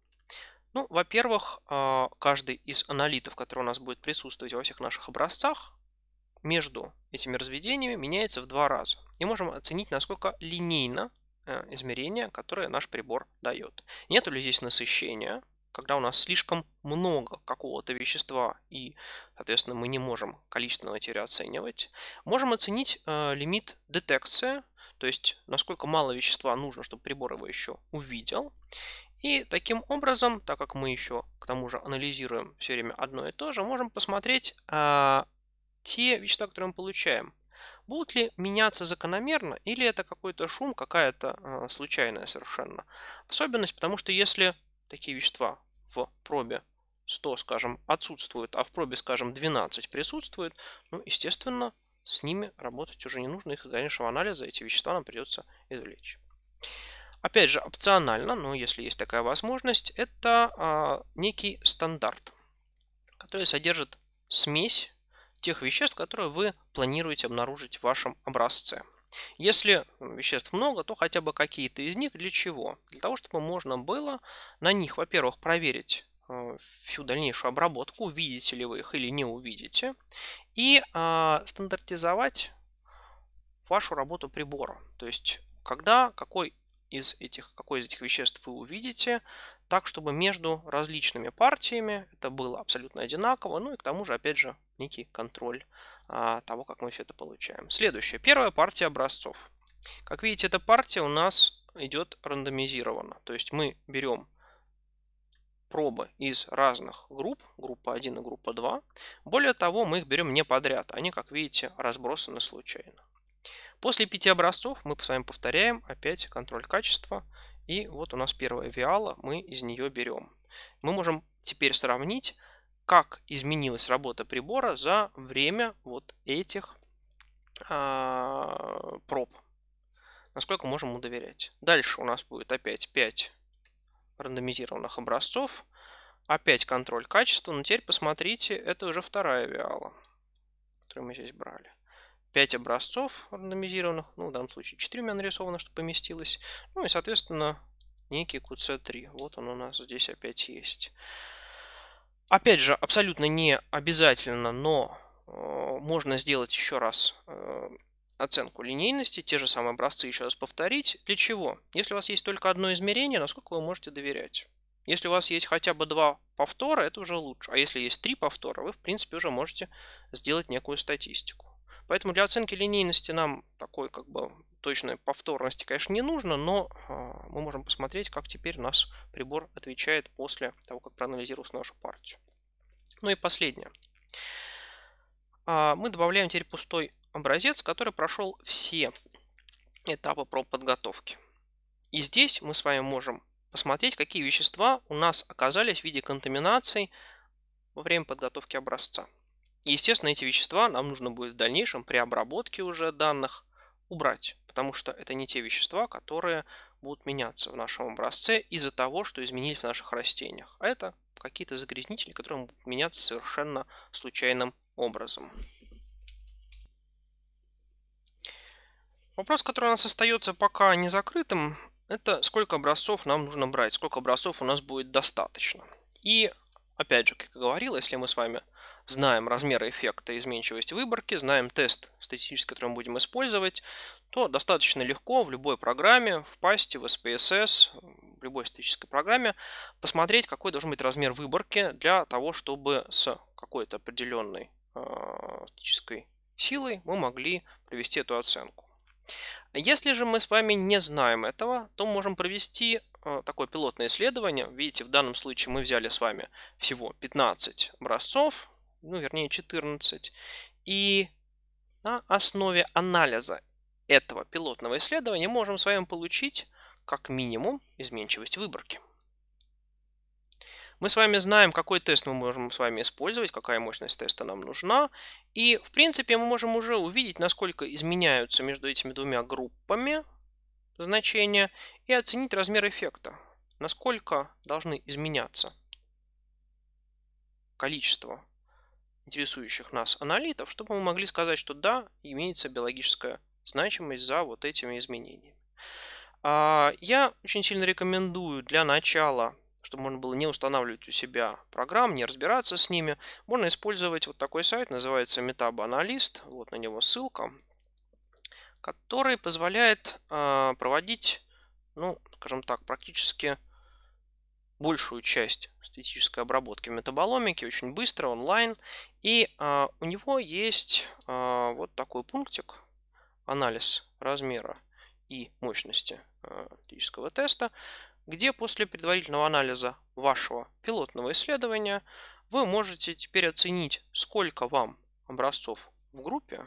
Ну, во-первых, а, каждый из аналитов, который у нас будет присутствовать во всех наших образцах, между этими разведениями меняется в два раза. И можем оценить, насколько линейно э, измерение, которое наш прибор дает. Нет ли здесь насыщения, когда у нас слишком много какого-то вещества, и, соответственно, мы не можем количественно эти оценивать, можем оценить э, лимит детекции, то есть насколько мало вещества нужно, чтобы прибор его еще увидел. И таким образом, так как мы еще к тому же анализируем все время одно и то же, можем посмотреть э, те вещества, которые мы получаем. Будут ли меняться закономерно или это какой-то шум, какая-то э, случайная совершенно особенность, потому что если такие вещества в пробе 100, скажем, отсутствуют, а в пробе, скажем, 12 присутствуют. ну, естественно, с ними работать уже не нужно. Их из дальнейшего анализа эти вещества нам придется извлечь. Опять же, опционально, но если есть такая возможность, это а, некий стандарт, который содержит смесь тех веществ, которые вы планируете обнаружить в вашем образце. Если веществ много, то хотя бы какие-то из них для чего? Для того, чтобы можно было на них, во-первых, проверить э, всю дальнейшую обработку, увидите ли вы их или не увидите, и э, стандартизовать вашу работу прибора. То есть, когда какой из этих, какой из этих веществ вы увидите, так, чтобы между различными партиями это было абсолютно одинаково, ну и к тому же, опять же, некий контроль а, того, как мы все это получаем. Следующее. Первая партия образцов. Как видите, эта партия у нас идет рандомизированно. То есть мы берем пробы из разных групп, группа 1 и группа 2. Более того, мы их берем не подряд, они, как видите, разбросаны случайно. После пяти образцов мы с вами повторяем опять контроль качества. И вот у нас первая виала, мы из нее берем. Мы можем теперь сравнить, как изменилась работа прибора за время вот этих а, проб. Насколько можем ему доверять. Дальше у нас будет опять 5 рандомизированных образцов. Опять контроль качества. Но теперь посмотрите, это уже вторая виала, которую мы здесь брали. 5 образцов рандомизированных, ну в данном случае 4 у меня нарисовано, чтобы поместилось. Ну и, соответственно, некий QC3. Вот он у нас здесь опять есть. Опять же, абсолютно не обязательно, но э, можно сделать еще раз э, оценку линейности, те же самые образцы еще раз повторить. Для чего? Если у вас есть только одно измерение, насколько вы можете доверять? Если у вас есть хотя бы два повтора, это уже лучше. А если есть три повтора, вы, в принципе, уже можете сделать некую статистику. Поэтому для оценки линейности нам такой как бы точной повторности, конечно, не нужно, но а, мы можем посмотреть, как теперь нас прибор отвечает после того, как проанализировался нашу партию. Ну и последнее. А, мы добавляем теперь пустой образец, который прошел все этапы проб подготовки. И здесь мы с вами можем посмотреть, какие вещества у нас оказались в виде контаминаций во время подготовки образца. Естественно, эти вещества нам нужно будет в дальнейшем при обработке уже данных убрать, потому что это не те вещества, которые будут меняться в нашем образце из-за того, что изменились в наших растениях. А это какие-то загрязнители, которые будут меняться совершенно случайным образом. Вопрос, который у нас остается пока не закрытым, это сколько образцов нам нужно брать, сколько образцов у нас будет достаточно. И опять же, как я говорил, если мы с вами знаем размеры эффекта изменчивость выборки, знаем тест статистический, который мы будем использовать, то достаточно легко в любой программе, в пасте, в SPSS, в любой статической программе посмотреть, какой должен быть размер выборки для того, чтобы с какой-то определенной э, а, статической силой мы могли провести эту оценку. Если же мы с вами не знаем этого, то можем провести а, такое пилотное исследование. Видите, в данном случае мы взяли с вами всего 15 образцов, ну вернее 14. И на основе анализа этого пилотного исследования можем с вами получить как минимум изменчивость выборки. Мы с вами знаем, какой тест мы можем с вами использовать, какая мощность теста нам нужна. И, в принципе, мы можем уже увидеть, насколько изменяются между этими двумя группами значения и оценить размер эффекта. Насколько должны изменяться количество интересующих нас аналитов, чтобы мы могли сказать, что да, имеется биологическая значимость за вот этими изменениями. А, я очень сильно рекомендую для начала, чтобы можно было не устанавливать у себя программ, не разбираться с ними, можно использовать вот такой сайт, называется Metaba вот на него ссылка, который позволяет а, проводить, ну, скажем так, практически большую часть статистической обработки в метаболомике очень быстро, онлайн. И а, у него есть а, вот такой пунктик, анализ размера и мощности а, статистического теста, где после предварительного анализа вашего пилотного исследования вы можете теперь оценить, сколько вам образцов в группе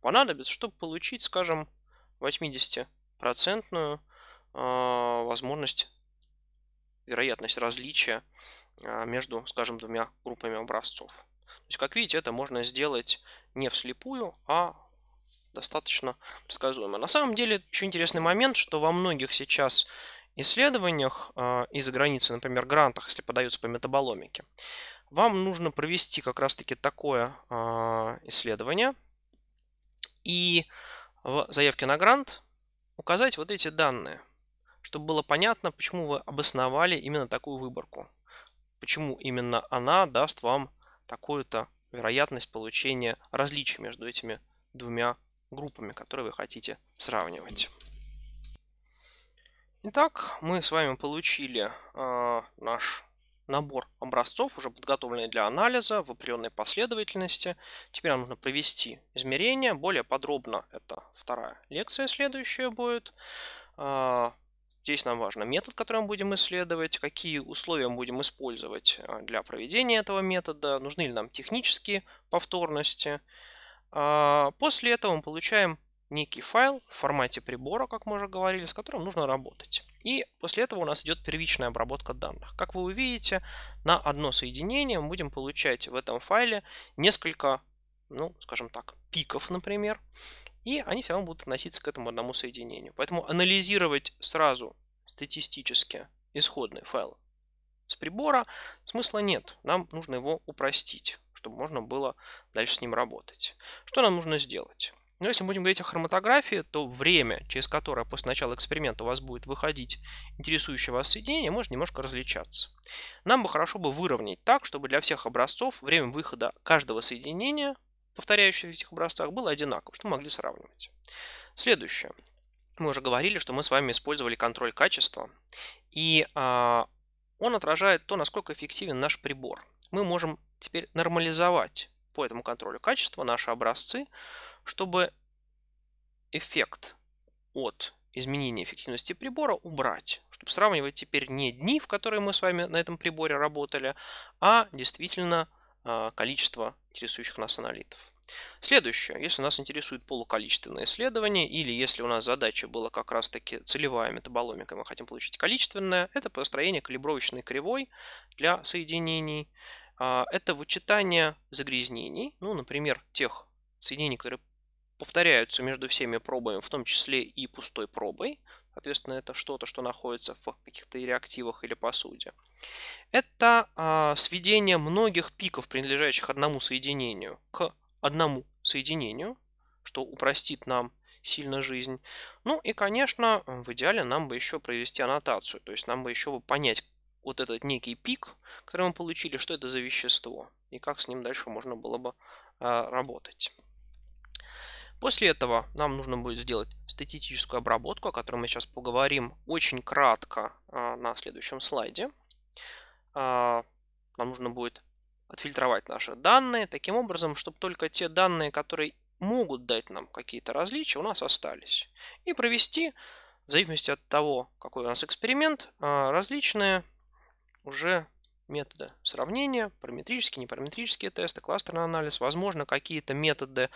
понадобится, чтобы получить, скажем, 80% а, возможность вероятность различия а, между, скажем, двумя группами образцов. То есть, как видите, это можно сделать не вслепую, а достаточно предсказуемо. На самом деле, еще интересный момент, что во многих сейчас исследованиях э, а, из-за границы, например, грантах, если подаются по метаболомике, вам нужно провести как раз-таки такое э, исследование и в заявке на грант указать вот эти данные чтобы было понятно, почему вы обосновали именно такую выборку. Почему именно она даст вам такую-то вероятность получения различий между этими двумя группами, которые вы хотите сравнивать. Итак, мы с вами получили э, наш набор образцов, уже подготовленные для анализа в определенной последовательности. Теперь нам нужно провести измерения. Более подробно это вторая лекция следующая будет. А, Здесь нам важно метод, который мы будем исследовать, какие условия мы будем использовать а, для проведения этого метода, нужны ли нам технические повторности. А, после этого мы получаем некий файл в формате прибора, как мы уже говорили, с которым нужно работать. И после этого у нас идет первичная обработка данных. Как вы увидите, на одно соединение мы будем получать в этом файле несколько ну, скажем так, пиков, например, и они все равно будут относиться к этому одному соединению. Поэтому анализировать сразу статистически исходный файл с прибора смысла нет. Нам нужно его упростить, чтобы можно было дальше с ним работать. Что нам нужно сделать? Но ну, если мы будем говорить о хроматографии, то время, через которое после начала эксперимента у вас будет выходить интересующее вас соединение, может немножко различаться. Нам бы хорошо бы выровнять так, чтобы для всех образцов время выхода каждого соединения повторяющихся этих образцах, было одинаково, что мы могли сравнивать. Следующее. Мы уже говорили, что мы с вами использовали контроль качества, и э, он отражает то, насколько эффективен наш прибор. Мы можем теперь нормализовать по этому контролю качества наши образцы, чтобы эффект от изменения эффективности прибора убрать, чтобы сравнивать теперь не дни, в которые мы с вами на этом приборе работали, а действительно а, количество интересующих нас аналитов. Следующее. Если нас интересует полуколичественное исследование, или если у нас задача была как раз-таки целевая метаболомика, мы хотим получить количественное, это построение калибровочной кривой для соединений. А, это вычитание загрязнений, ну, например, тех соединений, которые повторяются между всеми пробами, в том числе и пустой пробой. Соответственно, это что-то, что находится в каких-то реактивах или посуде. Это а, сведение многих пиков, принадлежащих одному соединению, к одному соединению, что упростит нам сильно жизнь. Ну и, конечно, в идеале нам бы еще провести аннотацию, то есть нам бы еще бы понять вот этот некий пик, который мы получили, что это за вещество и как с ним дальше можно было бы а, работать. После этого нам нужно будет сделать статистическую обработку, о которой мы сейчас поговорим очень кратко а, на следующем слайде. А, нам нужно будет отфильтровать наши данные таким образом, чтобы только те данные, которые могут дать нам какие-то различия, у нас остались. И провести, в зависимости от того, какой у нас эксперимент, а, различные уже методы сравнения, параметрические, непараметрические тесты, кластерный анализ, возможно, какие-то методы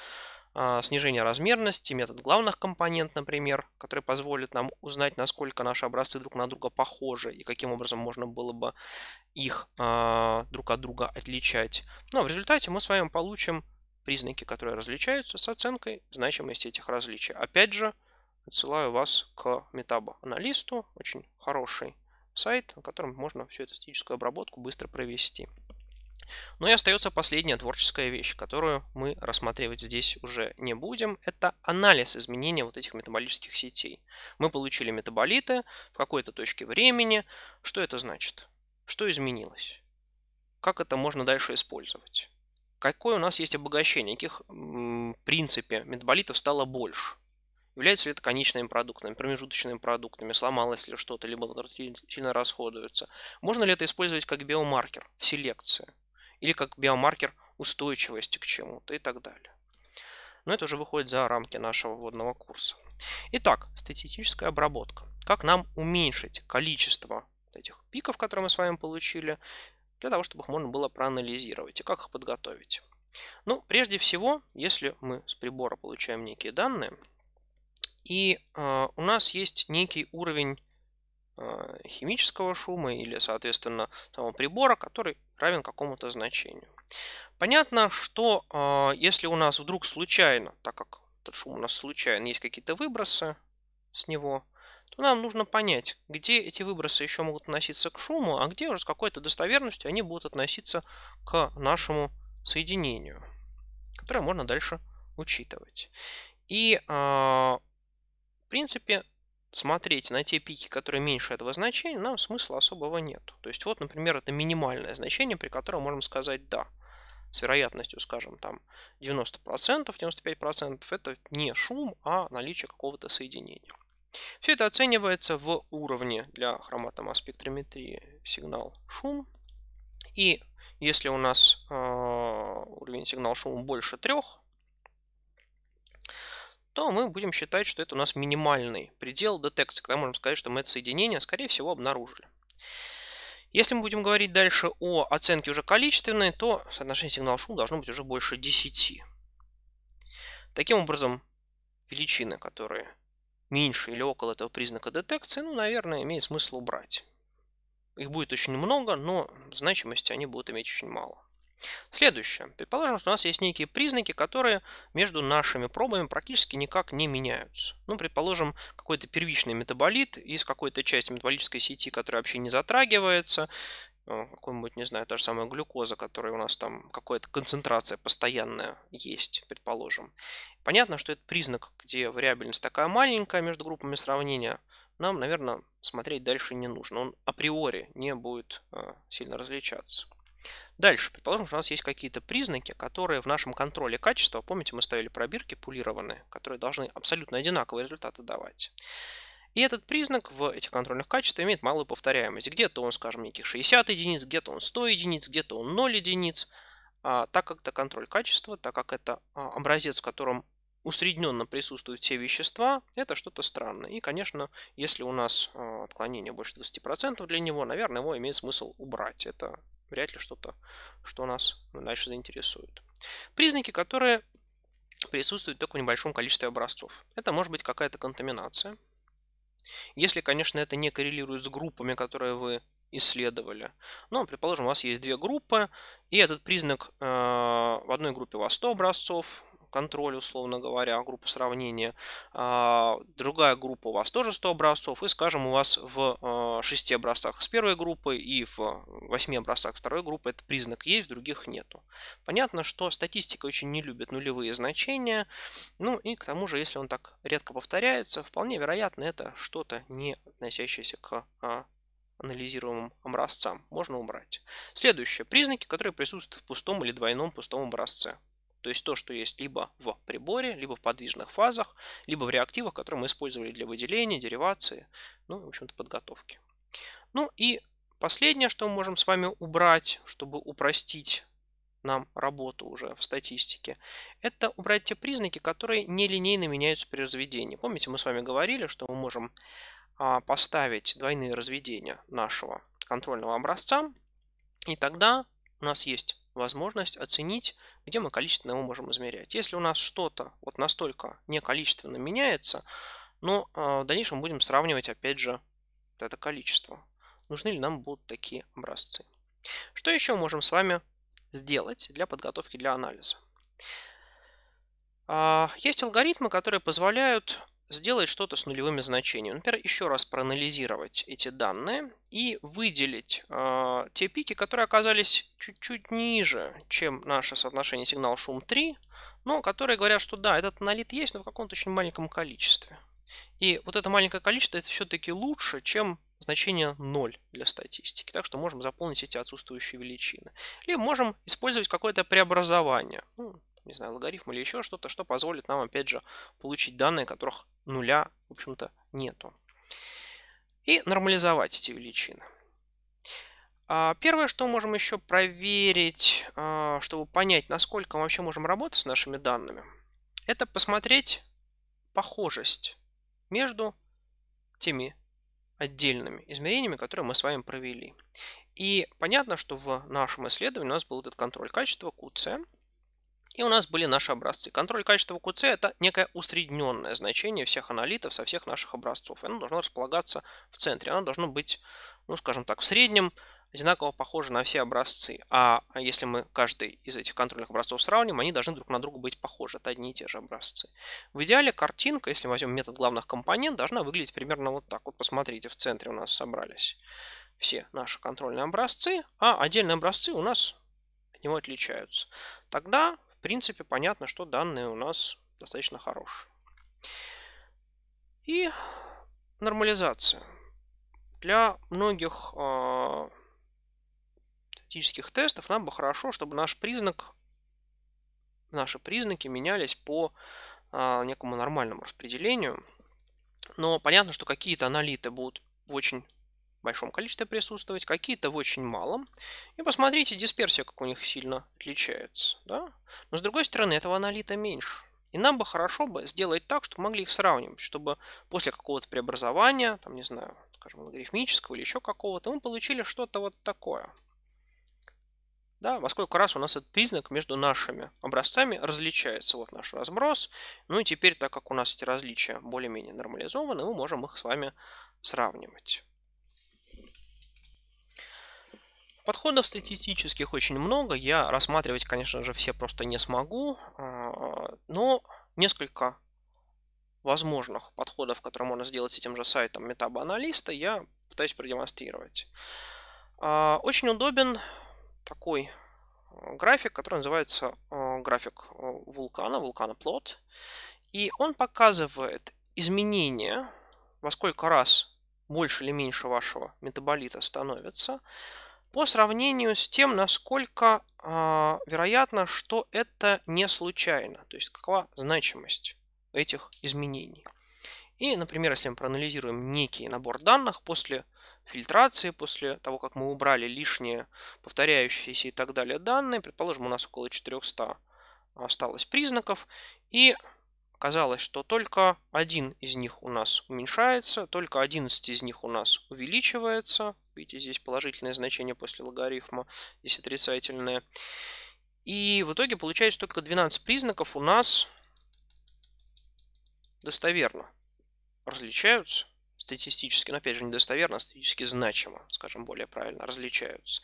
а, снижение размерности, метод главных компонент, например, который позволит нам узнать, насколько наши образцы друг на друга похожи и каким образом можно было бы их а, друг от друга отличать. Но ну, а в результате мы с вами получим признаки, которые различаются, с оценкой значимости этих различий. Опять же, отсылаю вас к метабо очень хороший сайт, на котором можно всю эту статическую обработку быстро провести. Ну и остается последняя творческая вещь, которую мы рассматривать здесь уже не будем. Это анализ изменения вот этих метаболических сетей. Мы получили метаболиты в какой-то точке времени. Что это значит? Что изменилось? Как это можно дальше использовать? Какое у нас есть обогащение? Каких, в принципе, метаболитов стало больше? Является ли это конечными продуктами, промежуточными продуктами, сломалось ли что-то, либо сильно расходуется. Можно ли это использовать как биомаркер в селекции? или как биомаркер устойчивости к чему-то и так далее. Но это уже выходит за рамки нашего вводного курса. Итак, статистическая обработка. Как нам уменьшить количество этих пиков, которые мы с вами получили, для того, чтобы их можно было проанализировать и как их подготовить. Ну, прежде всего, если мы с прибора получаем некие данные, и э, у нас есть некий уровень э, химического шума или, соответственно, самого прибора, который равен какому-то значению. Понятно, что э, если у нас вдруг случайно, так как этот шум у нас случайно, есть какие-то выбросы с него, то нам нужно понять, где эти выбросы еще могут относиться к шуму, а где уже с какой-то достоверностью они будут относиться к нашему соединению, которое можно дальше учитывать. И, э, в принципе, смотреть на те пики, которые меньше этого значения, нам смысла особого нет. То есть вот, например, это минимальное значение, при котором можем сказать «да». С вероятностью, скажем, там 90%, 95% это не шум, а наличие какого-то соединения. Все это оценивается в уровне для хроматомаспектрометрии сигнал шум. И если у нас э, уровень сигнал шума больше трех, то мы будем считать, что это у нас минимальный предел детекции, когда можем сказать, что мы это соединение, скорее всего, обнаружили. Если мы будем говорить дальше о оценке уже количественной, то соотношение сигнал-шум должно быть уже больше 10. Таким образом, величины, которые меньше или около этого признака детекции, ну, наверное, имеет смысл убрать. Их будет очень много, но значимости они будут иметь очень мало. Следующее. Предположим, что у нас есть некие признаки, которые между нашими пробами практически никак не меняются. Ну, предположим, какой-то первичный метаболит из какой-то части метаболической сети, которая вообще не затрагивается, э, какой-нибудь, не знаю, та же самая глюкоза, которая у нас там какая-то концентрация постоянная есть, предположим. Понятно, что это признак, где вариабельность такая маленькая между группами сравнения, нам, наверное, смотреть дальше не нужно. Он априори не будет э, сильно различаться. Дальше, предположим, что у нас есть какие-то признаки, которые в нашем контроле качества, помните, мы ставили пробирки пулированные, которые должны абсолютно одинаковые результаты давать. И этот признак в этих контрольных качествах имеет малую повторяемость. Где-то он, скажем, неких 60 единиц, где-то он 100 единиц, где-то он 0 единиц. А, так как это контроль качества, так как это а, образец, в котором усредненно присутствуют все вещества, это что-то странное. И, конечно, если у нас а, отклонение больше 20%, для него, наверное, его имеет смысл убрать. Это вряд ли что-то, что нас дальше заинтересует. Признаки, которые присутствуют только в небольшом количестве образцов. Это может быть какая-то контаминация. Если, конечно, это не коррелирует с группами, которые вы исследовали. Но, предположим, у вас есть две группы, и этот признак э, в одной группе у вас 100 образцов, контроль, условно говоря, группа сравнения. А, другая группа у вас тоже 100 образцов, и, скажем, у вас в 6 а, образцах с первой группы и в 8 а, образцах второй группы этот признак есть, других нету. Понятно, что статистика очень не любит нулевые значения, ну и к тому же, если он так редко повторяется, вполне вероятно, это что-то не относящееся к анализируемым образцам можно убрать. Следующее. Признаки, которые присутствуют в пустом или двойном пустом образце то есть то, что есть либо в приборе, либо в подвижных фазах, либо в реактивах, которые мы использовали для выделения, деривации, ну, в общем-то, подготовки. Ну и последнее, что мы можем с вами убрать, чтобы упростить нам работу уже в статистике, это убрать те признаки, которые нелинейно меняются при разведении. Помните, мы с вами говорили, что мы можем а, поставить двойные разведения нашего контрольного образца, и тогда у нас есть возможность оценить где мы количественно его можем измерять. Если у нас что-то вот настолько неколичественно меняется, но ну, а, в дальнейшем будем сравнивать опять же это количество. Нужны ли нам будут такие образцы? Что еще можем с вами сделать для подготовки для анализа? А, есть алгоритмы, которые позволяют сделать что-то с нулевыми значениями. Например, еще раз проанализировать эти данные и выделить э, те пики, которые оказались чуть-чуть ниже, чем наше соотношение сигнал шум 3, но которые говорят, что да, этот налит есть, но в каком-то очень маленьком количестве. И вот это маленькое количество это все-таки лучше, чем значение 0 для статистики. Так что можем заполнить эти отсутствующие величины. Либо можем использовать какое-то преобразование. Ну, не знаю, логарифм или еще что-то, что позволит нам, опять же, получить данные, которых нуля, в общем-то, нету. И нормализовать эти величины. А, первое, что можем еще проверить, а, чтобы понять, насколько мы вообще можем работать с нашими данными, это посмотреть похожесть между теми отдельными измерениями, которые мы с вами провели. И понятно, что в нашем исследовании у нас был этот контроль качества QC, и у нас были наши образцы. Контроль качества QC – это некое усредненное значение всех аналитов со всех наших образцов. И оно должно располагаться в центре. Оно должно быть, ну, скажем так, в среднем одинаково похожи на все образцы. А если мы каждый из этих контрольных образцов сравним, они должны друг на друга быть похожи. Это одни и те же образцы. В идеале картинка, если возьмем метод главных компонент, должна выглядеть примерно вот так. Вот посмотрите, в центре у нас собрались все наши контрольные образцы, а отдельные образцы у нас от него отличаются. Тогда принципе, понятно, что данные у нас достаточно хорошие. И нормализация. Для многих э, статических тестов нам бы хорошо, чтобы наш признак, наши признаки менялись по э, некому нормальному распределению. Но понятно, что какие-то аналиты будут в очень большом количестве присутствовать, какие-то в очень малом. И посмотрите, дисперсия как у них сильно отличается. Да? Но с другой стороны, этого аналита меньше. И нам бы хорошо бы сделать так, чтобы могли их сравнивать, чтобы после какого-то преобразования, там, не знаю, скажем, логарифмического или еще какого-то, мы получили что-то вот такое. Да, во сколько раз у нас этот признак между нашими образцами различается. Вот наш разброс. Ну и теперь, так как у нас эти различия более-менее нормализованы, мы можем их с вами сравнивать. Подходов статистических очень много. Я рассматривать, конечно же, все просто не смогу. А, но несколько возможных подходов, которые можно сделать с этим же сайтом метаба я пытаюсь продемонстрировать. А, очень удобен такой а, график, который называется график вулкана, вулкана плод. И он показывает изменения, во сколько раз больше или меньше вашего метаболита становится – по сравнению с тем, насколько э, вероятно, что это не случайно, то есть какова значимость этих изменений. И, например, если мы проанализируем некий набор данных после фильтрации, после того, как мы убрали лишние повторяющиеся и так далее данные, предположим, у нас около 400 осталось признаков, и оказалось, что только один из них у нас уменьшается, только 11 из них у нас увеличивается. Видите, здесь положительное значение после логарифма, здесь отрицательное. И в итоге получается только 12 признаков у нас достоверно различаются статистически, но ну, опять же не достоверно, а статистически значимо, скажем более правильно, различаются.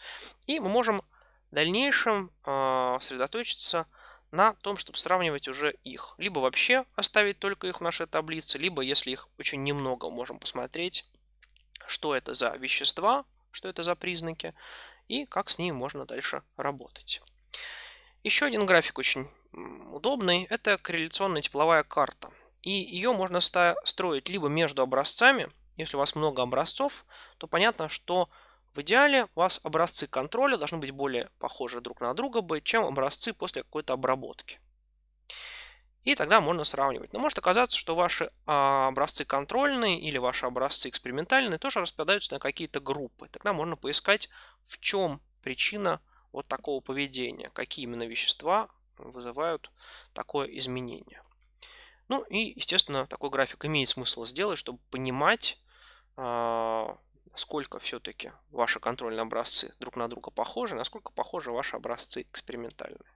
И мы можем в дальнейшем э, сосредоточиться на том, чтобы сравнивать уже их. Либо вообще оставить только их в нашей таблице, либо если их очень немного, можем посмотреть, что это за вещества, что это за признаки и как с ними можно дальше работать. Еще один график очень удобный – это корреляционная тепловая карта. И ее можно строить либо между образцами, если у вас много образцов, то понятно, что в идеале у вас образцы контроля должны быть более похожи друг на друга, быть, чем образцы после какой-то обработки. И тогда можно сравнивать. Но может оказаться, что ваши а, образцы контрольные или ваши образцы экспериментальные тоже распадаются на какие-то группы. Тогда можно поискать, в чем причина вот такого поведения, какие именно вещества вызывают такое изменение. Ну и, естественно, такой график имеет смысл сделать, чтобы понимать, а, насколько все-таки ваши контрольные образцы друг на друга похожи, насколько похожи ваши образцы экспериментальные.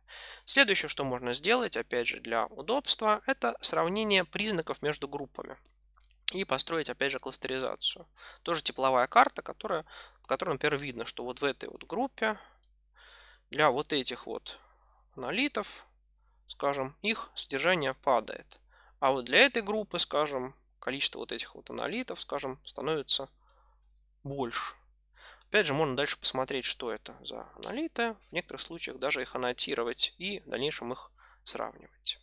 Следующее, что можно сделать, опять же, для удобства, это сравнение признаков между группами и построить, опять же, кластеризацию. Тоже тепловая карта, которая, в которой, например, видно, что вот в этой вот группе для вот этих вот аналитов, скажем, их содержание падает. А вот для этой группы, скажем, количество вот этих вот аналитов, скажем, становится больше. Опять же, можно дальше посмотреть, что это за аналиты, в некоторых случаях даже их аннотировать и в дальнейшем их сравнивать.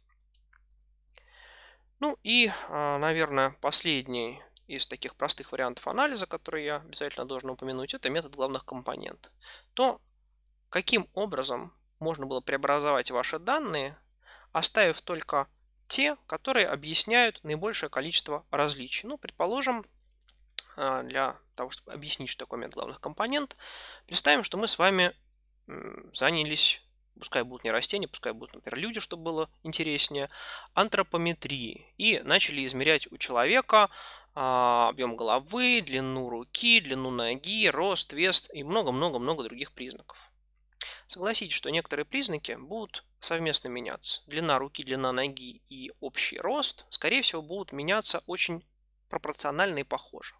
Ну и, а, наверное, последний из таких простых вариантов анализа, который я обязательно должен упомянуть, это метод главных компонент. То, каким образом можно было преобразовать ваши данные, оставив только те, которые объясняют наибольшее количество различий. Ну, предположим, а, для того, чтобы объяснить, что такое метод главных компонент, представим, что мы с вами занялись, пускай будут не растения, пускай будут, например, люди, чтобы было интереснее, антропометрии. И начали измерять у человека а, объем головы, длину руки, длину ноги, рост, вес и много-много-много других признаков. Согласитесь, что некоторые признаки будут совместно меняться. Длина руки, длина ноги и общий рост, скорее всего, будут меняться очень пропорционально и похоже.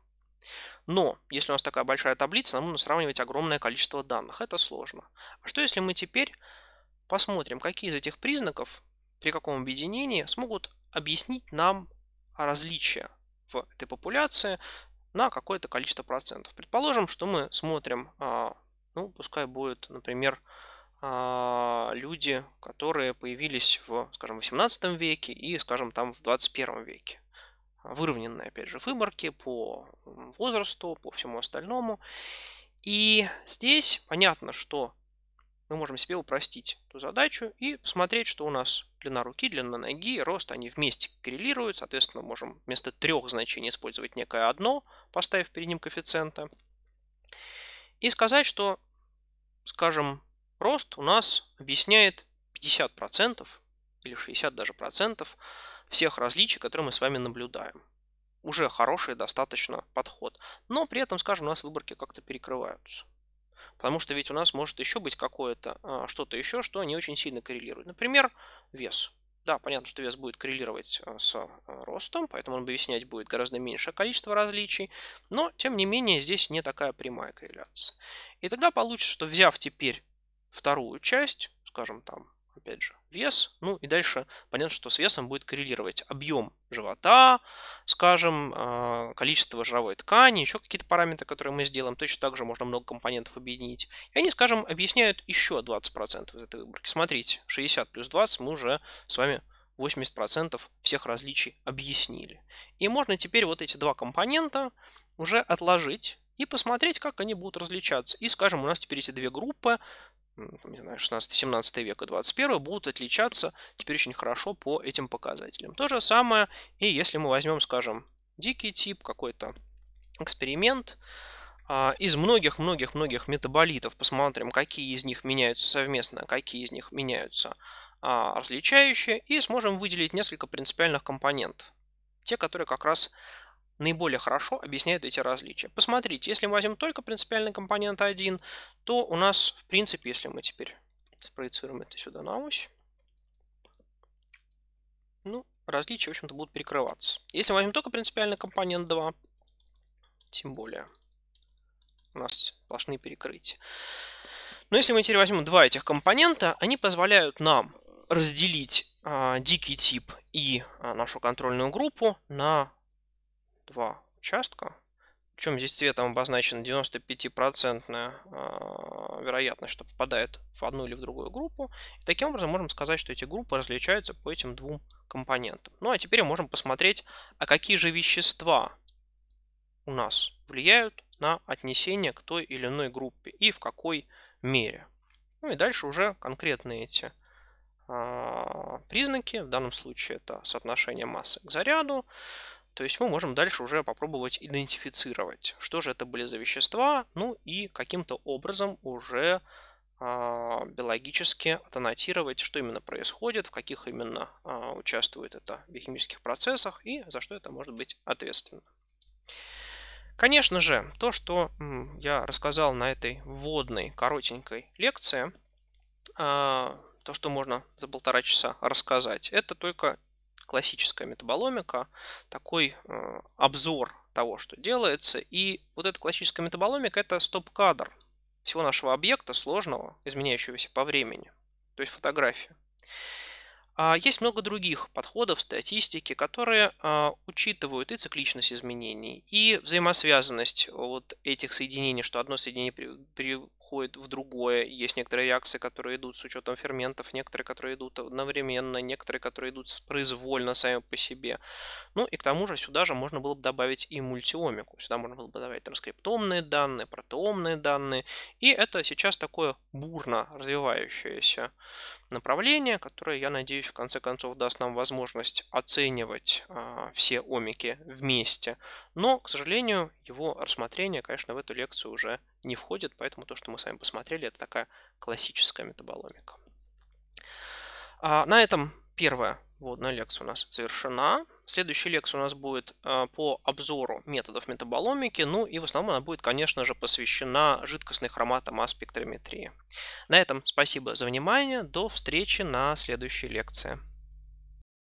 Но если у нас такая большая таблица, нам нужно сравнивать огромное количество данных. Это сложно. А что если мы теперь посмотрим, какие из этих признаков при каком объединении смогут объяснить нам различия в этой популяции на какое-то количество процентов. Предположим, что мы смотрим, а, ну, пускай будет, например, а, люди, которые появились в, скажем, 18 веке и, скажем, там в 21 веке выровненные, опять же, выборки по возрасту, по всему остальному. И здесь понятно, что мы можем себе упростить эту задачу и посмотреть, что у нас длина руки, длина ноги рост, они вместе коррелируют. Соответственно, можем вместо трех значений использовать некое одно, поставив перед ним коэффициента. И сказать, что, скажем, рост у нас объясняет 50% или 60 даже процентов всех различий, которые мы с вами наблюдаем. Уже хороший достаточно подход. Но при этом, скажем, у нас выборки как-то перекрываются. Потому что ведь у нас может еще быть какое-то, а, что-то еще, что не очень сильно коррелирует. Например, вес. Да, понятно, что вес будет коррелировать а, с а, ростом, поэтому он объяснять будет гораздо меньшее количество различий, но, тем не менее, здесь не такая прямая корреляция. И тогда получится, что взяв теперь вторую часть, скажем там, опять же, вес. Ну и дальше понятно, что с весом будет коррелировать объем живота, скажем, э, количество жировой ткани, еще какие-то параметры, которые мы сделаем. Точно так же можно много компонентов объединить. И они, скажем, объясняют еще 20% из этой выборки. Смотрите, 60 плюс 20 мы уже с вами 80% всех различий объяснили. И можно теперь вот эти два компонента уже отложить и посмотреть, как они будут различаться. И, скажем, у нас теперь эти две группы не знаю, 16-17 века, 21 будут отличаться теперь очень хорошо по этим показателям. То же самое и если мы возьмем, скажем, дикий тип, какой-то эксперимент, а, из многих-многих-многих метаболитов посмотрим, какие из них меняются совместно, какие из них меняются а, различающие, и сможем выделить несколько принципиальных компонентов. Те, которые как раз наиболее хорошо объясняют эти различия. Посмотрите, если мы возьмем только принципиальный компонент 1, то у нас, в принципе, если мы теперь спроецируем это сюда на ось, ну, различия, в общем-то, будут перекрываться. Если мы возьмем только принципиальный компонент 2, тем более у нас сплошные перекрытия. Но если мы теперь возьмем два этих компонента, они позволяют нам разделить э, дикий тип и э, нашу контрольную группу на два участка, причем здесь цветом обозначена 95% а, вероятность, что попадает в одну или в другую группу. И таким образом можем сказать, что эти группы различаются по этим двум компонентам. Ну а теперь можем посмотреть, а какие же вещества у нас влияют на отнесение к той или иной группе и в какой мере. Ну и дальше уже конкретные эти а, признаки, в данном случае это соотношение массы к заряду, то есть мы можем дальше уже попробовать идентифицировать, что же это были за вещества, ну и каким-то образом уже э, биологически отаннотировать, что именно происходит, в каких именно э, участвует это в биохимических процессах и за что это может быть ответственно. Конечно же, то, что я рассказал на этой вводной коротенькой лекции, а, то, что можно за полтора часа рассказать, это только классическая метаболомика, такой э, обзор того, что делается. И вот эта классическая метаболомика – это стоп-кадр всего нашего объекта сложного, изменяющегося по времени, то есть фотография. А есть много других подходов статистики, которые а, учитывают и цикличность изменений, и взаимосвязанность вот этих соединений, что одно соединение уходит в другое. Есть некоторые реакции, которые идут с учетом ферментов, некоторые, которые идут одновременно, некоторые, которые идут произвольно сами по себе. Ну и к тому же сюда же можно было бы добавить и мультиомику. Сюда можно было бы добавить транскриптомные данные, протоомные данные. И это сейчас такое бурно развивающееся направление, которое, я надеюсь, в конце концов даст нам возможность оценивать а, все омики вместе. Но, к сожалению, его рассмотрение, конечно, в эту лекцию уже не входит, поэтому то, что мы с вами посмотрели, это такая классическая метаболомика. А, на этом первая вводная лекция у нас завершена. Следующая лекция у нас будет э, по обзору методов метаболомики, ну и в основном она будет, конечно же, посвящена жидкостной хроматомасс спектрометрии. На этом спасибо за внимание, до встречи на следующей лекции.